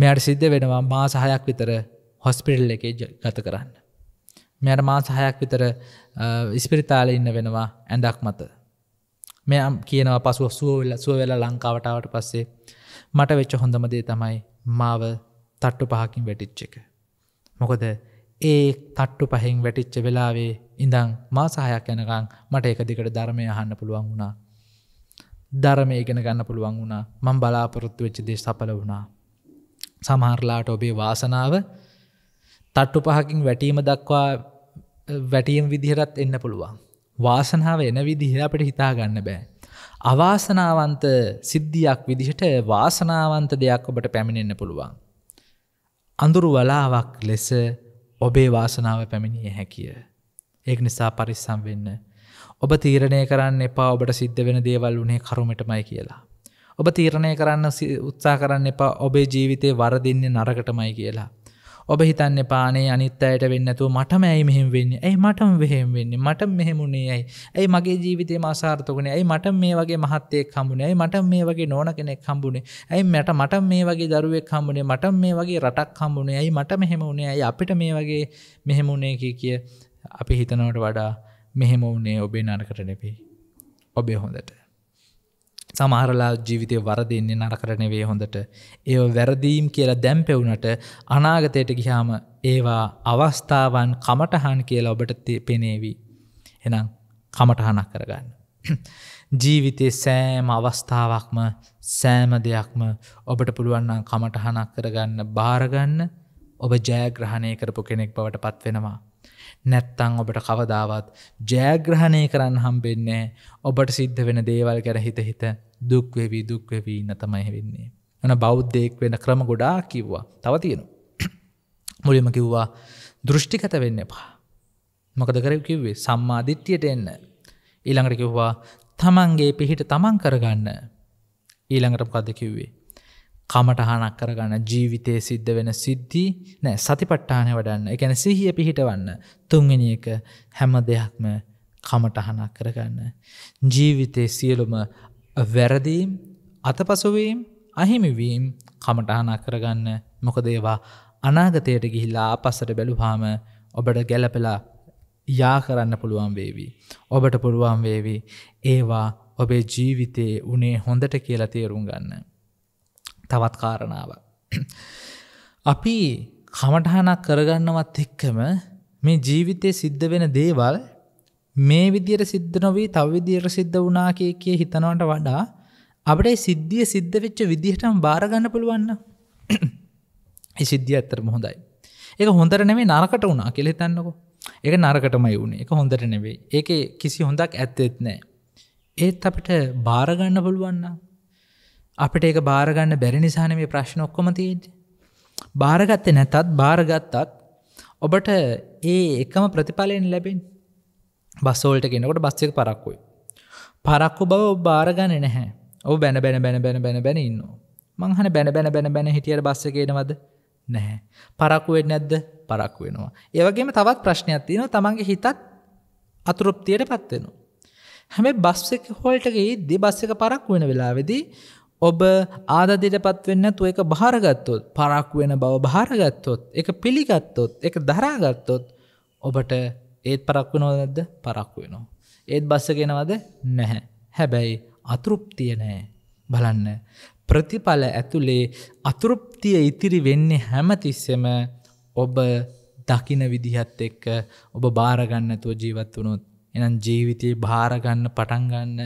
මෙයට සිද්ධ වෙනවා මා සහයක් විතර හොස්පිටල් එකේ ගත කරන්න. මෙයට මා සහයක් විතර ඉස්පිරිතාල ඉන්න වෙනවා ඇඳක් මත. මෙයම් කියනවා පසුව සුවවෙල්ල සුවවෙලා ලංකාවටාවට පස්සේ මට වෙච්ච හොඳමදේ තමයි මාව තට්ටු පහකින් වැටිච්ච එක. මොකද ඒ තට්ටු පහෙන් වැටිච්ච වෙලාවේ ඉඳං මාසාහයක් යනකං මට එක දිකට ධර්මය අහන්න පුළුවන් වුණා. ධරමය ඉගෙන ගන්න පුළුවන් වුණා මං බලාපොරොත්තු වෙච්ච දේ සපල වුණා. සමහරලාට ඔබේ වාසනාව තට්ටු පහකින් වැටීම දක්වා වැටියම් විදිහරත් එන්න පුළුවන්. වාසනාව එන විදිහ අපට හිතා ගන්න බෑ. අවාසනාවන්ත සිද්ධියක් විදිහට වාසනාවන්ත දෙයක් ඔබට පැමිණෙන්න්න පුළුවන්. අඳුරු වලාවක් ලෙස ඔබේ වාසනාව පැමිණිය හැකිය. ඒක නිසා පරිස්සම් වෙන්න. ඔබ තීරණය කරන්න එපා ඔබට සිද්ධ වෙන දේවල් වුණේ කරුමටමයි කියලා. ඔබ තීරණය කරන්න උත්සා කරන්න එපා ඔබේ ජීවිතය වරදින්නේ නරකටමයි කියලා. ඔබ හිතන්න පානේ අනිත්තයට වෙන්නතු මටම ඇයි මෙහෙම වෙන්න ඇයි මටම වෙහෙම වෙන්න මට මෙහෙමුණේ ඇයි ඇයි මගේ ජීවිතය මසාර්ථකන ඇයි මට මේ වගේ මහත්තයෙක් හම්බුණේ ඇයි මට මේ වගේ නෝන කෙනෙක් හම්බුණේ ඇයි මට මට මේ වගේ දරුවෙක් හම්බුණේ මට මේ වගේ රටක් හම්බුණේ ඇයි මට මෙහෙමුණේ ඇයි අපිට මේ වගේ මෙහෙමුණේ කිය කිය අපි හිතනවට වඩා මෙහෙම වුණේ ඔබේ නරකට නෙපේ ඔබේ හොඳට සමහරලා ජීවිතය වරදින්නේ නරකරණ වේ හොඳට ඒ වැරදීම් කියලා දැම්පෙවුනට අනාගතයට ගිහාම ඒවා අවස්ථාවන් කමටහන් කියලා ඔබට පෙනේවී එනම් කමටහනක් කරගන්න. ජීවිතය සෑම අවස්ථාවක්ම සෑම දෙයක්ම ඔබට පුළුවන්නම් කමටහනක් කරගන්න භාරගන්න ඔබ ජයග්‍රහණය කරපු කෙනෙක් බවට පත්වෙනවා. නැත්තං ඔබට කවදාවත් ජයග්‍රහණය කරන්න හම්බෙන්නේ ඔබට සිද්ධ වෙන දේවල් ගැන හිත හිත දුක්වෙවී දුක්වෙවී නතමයි වෙන්නේ. එන බෞද්ධයෙක් වෙන ක්‍රම ගොඩා කිව්වා තව තියෙන. මුලිම කිව්වා දෘෂ්ටිකත වෙන්න එපා. මොකද කර කිව්වේ සම්මාධිට්්‍යයට එන්න. ඊළඟට කිව්වා තමන්ගේ පිහිට තමන් කරගන්න ඊළඟට පද කිව්වේ කමටහනක් කරගන්න ජීවිතය සිද්ධ වෙන සිද්ධි නෑ සතිපට්ටානය වඩන්න එකැන සිහිය පිහිටවන්න තුන්ගෙන එක හැම දෙයක්ම කමටහනක් කරගන්න. ජීවිතය සියලුම වැරදීම් අතපසුවීම් අහිමිවීම් කමටහනා කරගන්න මොකදේවා අනාගතයට ගිහිල්ලා අපස්සට බැලුහාම ඔබට ගැලපෙලා යා කරන්න පුළුවන් වේවි. ඔබට පුළුවන් වේවි ඒවා ඔබේ ජීවිතයේ උනේ හොඳට කියලා තේරුම් ගන්න. තවත් කාරණාව. අපි කමටහනක් කරගන්නවත් එක්කම මේ ජීවිතය සිද්ධ වෙන දේවල් මේ විදියට සිද්ධ නොවී තවවිදියට සිද්ධ වනා කිය කිය හිතනවට වඩා අපට සිද්ධිය සිද්ධ වෙච්ච විදිහටම් බාරගන්න පුළුවන්න සිද්ධිය ඇත්තර මොහොදයි. ඒක හොඳර නෙවේ නරකට වුණා කෙළෙ තන්නකො ඒක නරකටමයි වුණේ එක හොඳට නෙවේ ඒක කිසි හොඳක් ඇත්තෙත් නෑ. ඒත් අපට බාරගන්න පුළුවන්නා අපට ඒක භාරගන්න බැරි නිසාන මේ ප්‍රශ්න ඔක්කොමතිීජ. භාරගත්තේ නැතත් භාරගත්තත් ඔබට ඒ එකම ප්‍රතිඵලයෙන් ලැබෙන් බස්සෝල්ට කෙනකොට බස්සක පරක්කුයි. පරක්කු බව භාරගන්න නැහැ ඔ බැන බැන බැන බැන බැන බැන ඉන්න මංහන බැන බැන බැන බැන හිටියට බස්සකෙනවද නැහැ. පරක්කුවෙන් නැද්ද පරක්කු වෙනවා. ඒවගේම තවත් ප්‍රශ්නයක් තියෙන තමන්ගේ හිතත් අතුරුප්තියට පත්වෙනවා. හැම බස්සක හෝල්ටගේ දී බස්සක පරක් වෙන වෙලාවෙදී ඔබ ආදදිට පත්වෙන්න තු එක භාරගත්තොත් පරක් වෙන බව භාරගත්තොත් එක පිළිගත්තොත් එක දරාගත්තොත් ඔබට ඒත් පරක්ව නොදද පරක්ව වෙනවා. ඒත් බස්සගෙනවද නැහැ. හැබැයි අතෘප්තිය නෑ බලන්න. ප්‍රතිඵල ඇතුළේ අතෘප්තිය ඉතිරි වෙන්නේ හැමතිස්සෙම ඔබ දකින විදිහත් එක්ක ඔබ භාරගන්නතුව ජීවත් වනොත් එනම් ජීවිතයේ භාරගන්න පටන්ගන්න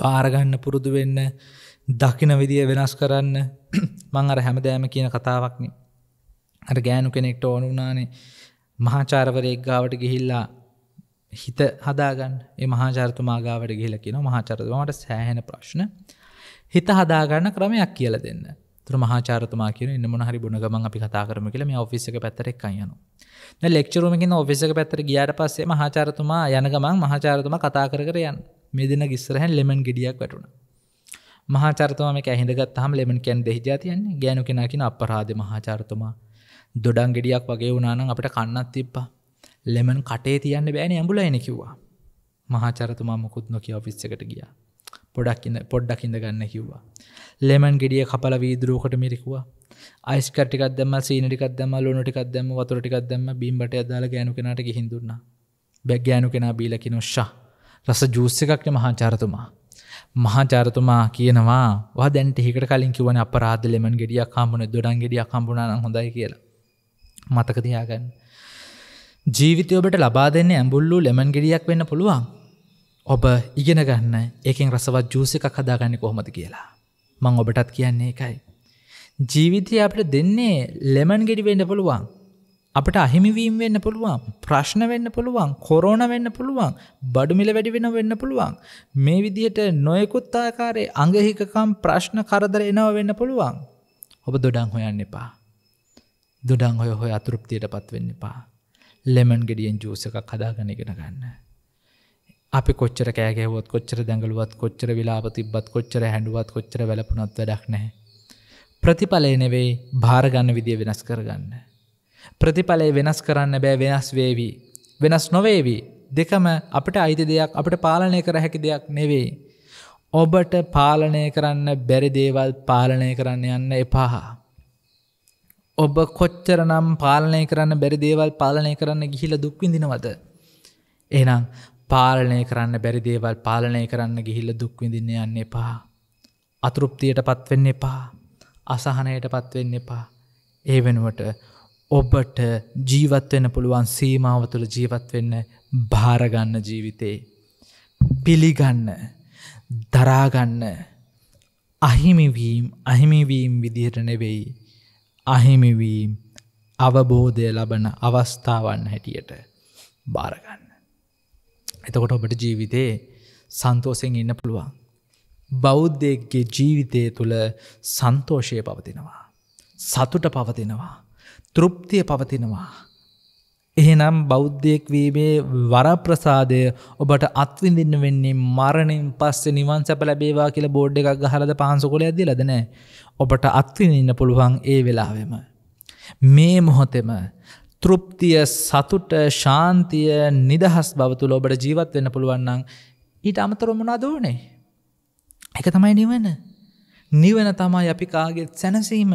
භාරගන්න පුරුදු වෙන්න දකින විදිිය වෙනස් කරන්න මං අර හැමදෑම කියන කතාවක්න. අර ගෑනු කෙනෙක්ට ඕනුනානේ මහාචාරවරයෙක් ගාවට ගිහිල්ලා හිත හදාගන්න ඒ මහාචර්තුමාගාවට ගිහිලකින මහාචරතුමාට සෑහෙන ප්‍රශ්න හිත හදාගන්න ක්‍රමයක් කියල දෙන්න තුර මහාචරතුමා කියන ඉන්න මොහරි බුණ ගමන් අපි කතා කරම කියල මේ ඔෆිසික පැත්තරෙක් අයනු ලෙක්චරුමකින් ඔෆිසික පැත්තර ගියාට පස්සේ මහාචරතුමා යන ගමන් මහාචරතුමා කතා කර කරයන් මේ දෙන ගිස්සරහැන් ලෙමන් ගෙඩියක් වැටුණා මහාචරතම මේක ඇහිඳගත්හම ලෙමන් කැන් දෙහිජා තියන්නේ ගෑනු කෙනකින අපරාධ මහාචරතුමා දොඩන් ගෙඩියක් වගේ වුණනම් අපට කන්නත් තිබ්බා ලෙමන් කටේ තියන්න බෑන ඇඹුල එන කිව්වා මහාචරතුමා මුකුත් නොකිය ඔෆිස්සකට ගිය පොඩක් ඉන්න පොඩ්ඩක් ඉඳ ගන්න කිව්වා ලෙමන් ගෙඩිය කපල වීදුරුවකට මිරිකුවා යිස්කටික් දම සීනටිකක් දම ලුණටිකක් දම වතුරටිකක් දම බීම්ට අදාල ගෑනු කෙනට හිදුන්න බැගෑනු කෙනා බීලකි නොශ්ෂා රස ජූස්සකක්න මහාචාරතුමා මහාචාරතුමා කියනවා වා දැන්ට හිකට කලින් කිවන අපරාධ ලෙමන් ගෙඩිය කම්බුණ දොඩන් ගෙඩිය කම්බුණන හොඳයි කියලා මතකතියාගන්න ජීවිතය ඔබට ලබා දෙන්න ඇඹුල්ලු ලෙමන් ගෙඩියක් වෙන්න පුළුවන් ඔබ ඉගෙන ගන්න ඒකෙන් රසවත් ජූසක කදාගන්න කොහොමද කියලා මං ඔබටත් කියන්නේ එකයි ජීවිතය අපට දෙන්නේ ලෙමන් ගෙඩි වෙන්න පුළුවන් අපට අහිමිවීම් වෙන්න පුළුවන් ප්‍රශ්න වෙන්න පුළුවන් කොරෝණ වෙන්න පුළුවන් බඩුමිල වැඩි වෙන වෙන්න පුළුවන් මේ විදියට නොයකුත්තාකාරේ අඟහිකකම් ප්‍රශ්න කරදර එනව වෙන්න පුළුවන් ඔබ දොඩන් හොයන්න එපා දොඩන් හොය හොය අතුෘප්තියට පත්වෙන්න එපා ලෙමන් ගෙඩියෙන් ජූසක කදාගනගෙන ගන්න අපි කොච්චර කෑගේවත් කොච්චර දැඟලුවත් කොච්චර විලාප තිබත් කොච්චර හැඩුවත් කොච්චර වැලපුනත් වැඩක් නෑ ප්‍රතිඵලය නෙවෙයි භාරගන්න විදිය වෙනස් කරගන්න ප්‍රතිඵලය වෙනස් කරන්න බෑ වෙනස් වේවී. වෙනස් නොවේවී දෙකම අපට අයිති දෙයක් අපට පාලනය කර හැකි දෙයක් නෙවෙයි. ඔබට පාලනය කරන්න බැරි දේවල් පාලනය කරන්න යන්න එපාහා. ඔබ කොච්චරනම් පාලනය කරන්න බැරි දේවල් පාලනය කරන්න ගිහිල දුක්විඳිනවද. එනම් පාලනය කරන්න බැරි දේවල් පාලනය කරන්න ගිහිල්ල දුක්විඳින්න යන්න එපා. අතෘප්තියට පත්වෙන්න එපා. අසහනයට පත්වෙන්න එපා. ඒ වෙනුවට ඔබට ජීවත්වෙන්න පුළුවන් සීමාව තුළ ජීවත්වෙන්න භාරගන්න ජීවිතේ. පිළිගන්න දරාගන්න අහිමිවීම් අහිමිවීම් විදිහට නෙවෙයි අහිමිවීම් අවබෝධය ලබන අවස්ථාවන් හැටියට බාරගන්න. එතකොට ඔබට ජීවිතේ සන්තෝසිෙන් ඉන්න පුළුවන්. බෞද්ධයක්ගේ ජීවිතය තුළ සන්තෝෂය පවතිනවා. සතුට පවතිනවා. තෘප්තිය පවතිනවා. එහෙනම් බෞද්ධයෙක් වීමේ වරප්‍රසාදය ඔබට අත්විඳින්න වෙන්නේ මරණින් පස්සේ නිවන් සැප ලැබේවා කියල බෝඩ් එකක් හලද පහන්සකොල ඇදදි ලදනෑ ඔබට අත්විඳන්න පුළුවන් ඒ වෙලාවෙම. මේ මොහොතෙම තෘප්තිය සතුට ශාන්තිය නිදහස් බවතුල ඔබට ජීවත් වෙන්න පුළුවන්නන් ඊට අමතර මොනා දෝනේ. එක තමයි නිවන්න. නිවන තමයි අපි කාගේ සැනසීම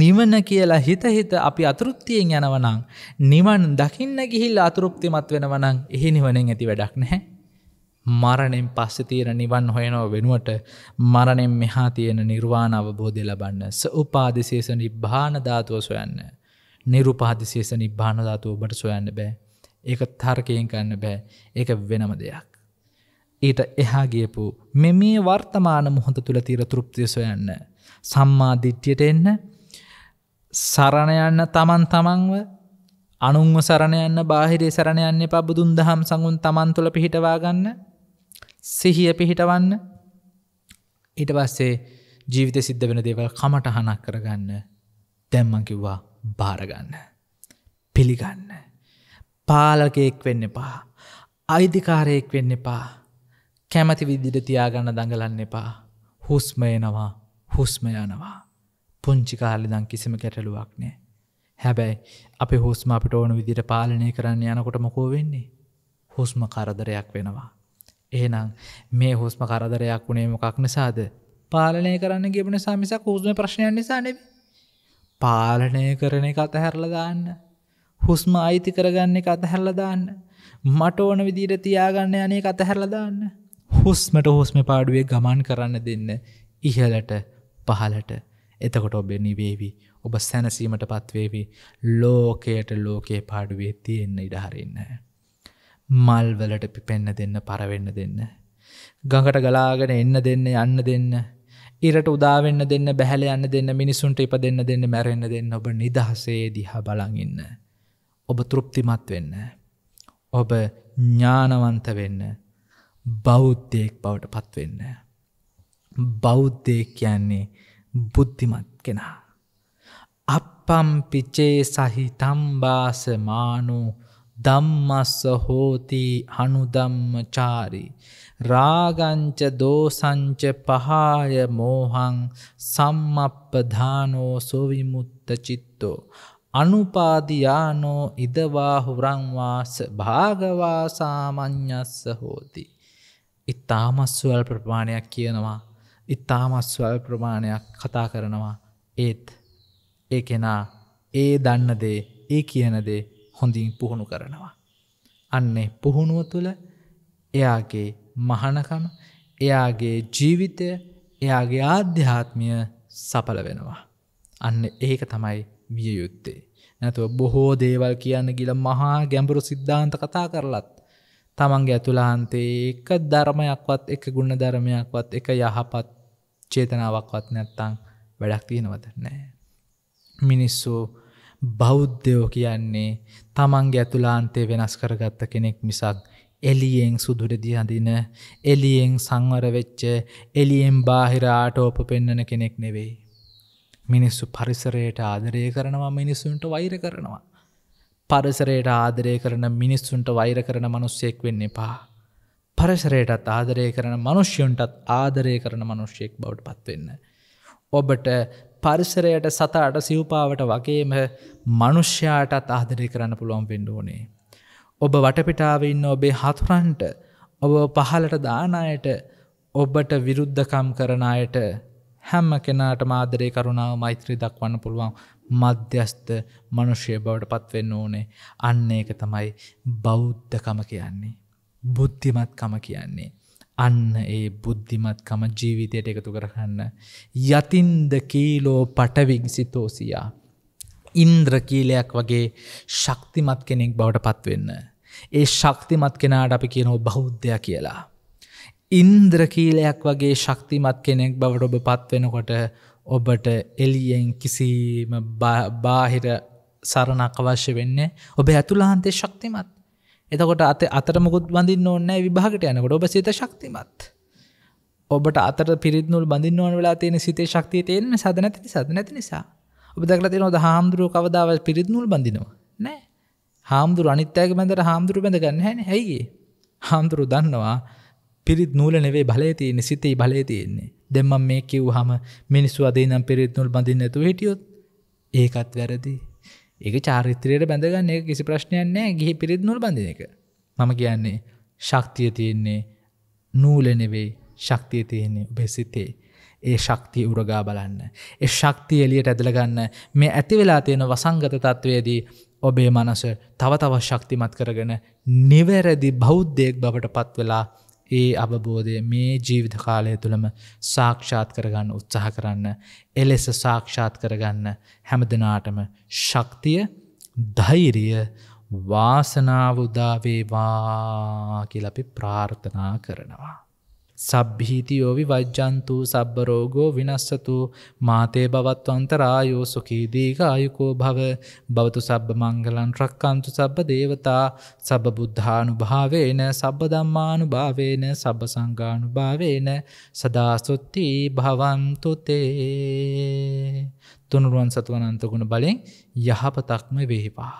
නිවන කියලා හිතහිත අපි අතෘත්තියෙන් යනවනං. නිවන් දකින්න ගිහිල් අතෘප්තිමත් වෙනවනං එහි නිවනෙන් ඇති වැඩක් නැහැ. මරණෙන් පස්සතීර නිවන් හොයනෝ වෙනුවට මරණෙන් මෙහා තියෙන නිර්වාණ අවබෝධය ලබන්න ස උපාදිශේෂ නිබ්භානධාතුව සොයන්න. නිරුපාදිශේෂ නිබ්භානධාතුව ඔබට සොයන්න බෑ. ඒක තර්කයෙන් කන්න බෑ ඒක වෙනම දෙයක්. ඊට එහා ගියපු මෙ මේ වර්තමාන මුහොඳ තුළ තීර තෘප්තිය සොයන්න සම්මාධිට්්‍යයට එන්න සරණයන්න තමන් තමන්ව අනුන්ව සරණයන්න බාහිරේ සරණයන්න පබුදුන් දහම් සඟුන් තමන් තුළ පිහිටවාගන්න සිහිය පිහිටවන්න ඊට පස්සේ ජීවිත සිද්ධ වෙන දේවල් කමට හනක් කරගන්න දැම්මකිව්වා භාරගන්න පිළිගන්න පාලකයෙක් වෙන්න එපා අයිධිකාරයෙක් වෙන්න එපා කැමති විදිට තියාගන්න දඟලන්න එපා හුස්මයනවා හුස්මයනවා පුංචි කාලිදං කිසිම කැටලුවක් නෑ හැබැයි අපි හුස්ම අපිට ඕන විදිට පාලනය කරන්න යනකොට මොකෝ වෙන්නේ හුස්ම කරදරයක් වෙනවා එහෙනම් මේ හුස්ම කරදරයක් වුණේ මොකක් නිසාද පාලනය කරන්න ගෙබන සාමිසක් හුස්ම ප්‍රශ්නයන් නිසානෙව පාලනය කරන එක අතහැරලදාන්න හුස්ම අයිති කරගන්න එක අතහැරලදාන්න මට ඕන විදිට තියාගන්න යනේ අතහැරලදාන්න හුස්මට හුස්ම පාඩුවේ ගමන් කරන්න දෙන්න ඉහලට පහලට එතකොට ඔබ නිවේවි ඔබ සැනසීමට පත්වේවි ලෝකයට ලෝකයේ පාඩුවේ තියෙන්න ඉඩහරන්න. මල්වලට පිපෙන්න දෙන්න පරවෙන්න දෙන්න. ගඟට ගලාගෙන එන්න දෙන්න යන්න දෙන්න ඉරට උදාවෙන්න දෙන්න බැහල යන්න දෙන්න මිනිසුන්ට ඉප දෙන්න දෙන්න මැරෙන්න්න දෙන්න ඔබ නිදහසේ දිහා බලඟන්න. ඔබ තෘප්තිමත් වෙන්න. ඔබ ඥානවන්ත වෙන්න. බෞද්ධයෙක් බවට පත්වෙන්න. බෞද්ධයෙක් කියන්නේ බුද්ධිමත් කෙනා. අපපම්පිචේ සහි තම්බාස මානු දම්මස්ස හෝතිී අනුදම්මචාරී. රාගංච දෝසංච පහාය මෝහං සම්මප්පධානෝ සොවිමුත්ත චිත්තෝ. අනුපාදියානෝ ඉදවා හුරංවාස භාගවා සාමං්ඥස්ස හෝතිී. ඉතාමස්වල් ප්‍රමාණයක් කියනවා ඉතාමස්වල් ප්‍රමාණයක් කතා කරනවා ඒත් ඒ කෙනා ඒ දන්නදේ ඒ කියනදේ හොඳින් පුහුණු කරනවා. අන්නේ පුහුණුව තුළ එයාගේ මහනකම එයාගේ ජීවිතය එයාගේ ආධ්‍යාත්මිය සපල වෙනවා. අන්න ඒක තමයි විය යුත්තේ. නැතුව බොහෝ දේවල් කියන්න ගිල මහා ගැඹුරු සිද්ධාන්ත කතා කරලත් තමන්ගේ ඇතුළහන්තේ එක ධර්මයක්වත් එක ගුණ ධර්මයක්වත් එක යහපත් චේතනාවක්වත් නැත්තං වැඩක් තියෙනවද නෑ. මිනිස්සු බෞද්ධයෝ කියන්නේ තමන්ගේ ඇතුළාන්තේ වෙනස් කරගත්ත කෙනෙක් මිසක් එලියෙන් සුදුරදි හඳින එලියෙන් සංවර වෙච්ච එලියෙන් බාහිර ආටෝප පෙන්නන කෙනෙක් නෙවෙයි. මිනිස්සු පරිසරයට ආදරය කරනවා මිනිස්සුන්ට වෛර කරනවා. පරිසරයට ආදරය කරන මිනිස්සුන්ට වෛර කරන මනුස්සයෙක් වෙන්න එපා. පරසරයටත් ආදරය කරන මනුෂ්‍යයුන්ටත් ආදරය කරන මනුෂ්‍යයෙක් බවට පත්වෙන්න. ඔබට පරිසරයට සතාට සිව්පාවට වගේම මනුෂ්‍යයාටත් ආදරය කරන්න පුළුවන් පෙන්ඩුවනේ. ඔබ වටපිටාව ඉන්න ඔබේ හතුරන්ට ඔබ පහලට දානයට ඔබට විරුද්ධකම් කරනයට හැම්ම කෙනාට මාදරය කරුණාව මෛත්‍රී දක්වන්න පුළුවන් මධ්‍යස්ත මනුෂ්‍යය බවට පත්වෙන්න ඕනේ අන්න ඒක තමයි බෞද්ධකම කියන්නේ. බුද්ධිමත්කම කියන්නේ. අන්න ඒ බුද්ධිමත්කම ජීවිතයට එකතු කරහන්න. යතින්ද කීලෝ පටවිග සිතෝසියා. ඉන්ද්‍රකීලයක් වගේ ශක්තිමත් කෙනෙක් බවට පත්වෙන්න. ඒ ශක්තිමත් කෙනාට අපි කියනෝ බෞද්ධය කියලා. ඉන්ද්‍රකීලයක් වගේ ශක්තිමත් කෙනෙක් බවට ඔබ පත්වෙනකොට ඔබට එලියෙන් කිසිම බාහිර සරණක් අවශ්‍ය වෙන්නේ ඔබ ඇතුළහන්තේ ශක්තිමත් එතකොට අත අතර මුකුත් බඳින්න ඕන්නෑ විභාගට යනකොට ඔබ සිත ශක්තිමත් ඔබට අතර පිරිදුල් බඳින් ඕන වෙලා තියෙන සිතේ ශක්තිය තියෙන සද නැති සද නැති නිසා ඔබ දක්ල තියනොද හාමුදුරුව කවදාව පිරිදුල් බඳිනවා නෑ හාමුදුර අනිත්‍යයක බැඳට හාමුදුරු බැඳගන්න හැන හැයි හාමුදුරු දන්නවා පිරිත් නූල නෙවේ බලය තියන්නේ සිතේ බලය තියෙන්නේ දෙම්ම මේ කිව් හම මිනිස්සු අදේ නම් පිරිත් නුල් බඳින් නැතු හිටියොත් ඒකත් වැරදි ඒක චාරිත්‍රයට බැඳගන්න ඒ කිසි ප්‍රශ්නයන්නෑ ගිහි පිරිත් නුල් බඳින එක මම කියන්නේ ශක්තිය තියෙන්නේ නූලනෙවේ ශක්තිය තියෙන්නේ බෙසිතේ ඒ ශක්තිය උරගා බලන්න. ඒ ශක්තිය එලියට ඇදලගන්න මේ ඇතිවෙලා තියෙන වසංගත තත්ත්වයේදී ඔබේ මනස තව තව ශක්තිමත් කරගෙන නිවැරදි බෞද්ධයෙක් බවට පත්වෙලා ඒ අවබෝධය මේ ජීවිත කාලය තුළම සාක්ෂාත් කරගන්න උත්සාහ කරන්න එලෙස සාක්ෂාත් කරගන්න හැමදනාටම ශක්තිය ධෛරිය වාසනාවදාවේවා කියලපි ප්‍රාර්ථනා කරනවා. සබ්භීතියෝවි වජ්ජන්තු සබ්බ රෝගෝ විනස්සතු මාතේ බවත්වන්තරායෝ සුඛී දීඝායුකෝ භව භවතු සබ්බ මංගලං රක්칸තු සබ්බ දේවතා සබ්බ බුද්ධානුභාවේන සබ්බ ධම්මානුභාවේන සබ්බ සංඝානුභාවේන සදාස්තුති භවන්තු තේ තුනුරුවන් සතුවනන්ත ගුණ බලෙන් යහපතක්ම වේවා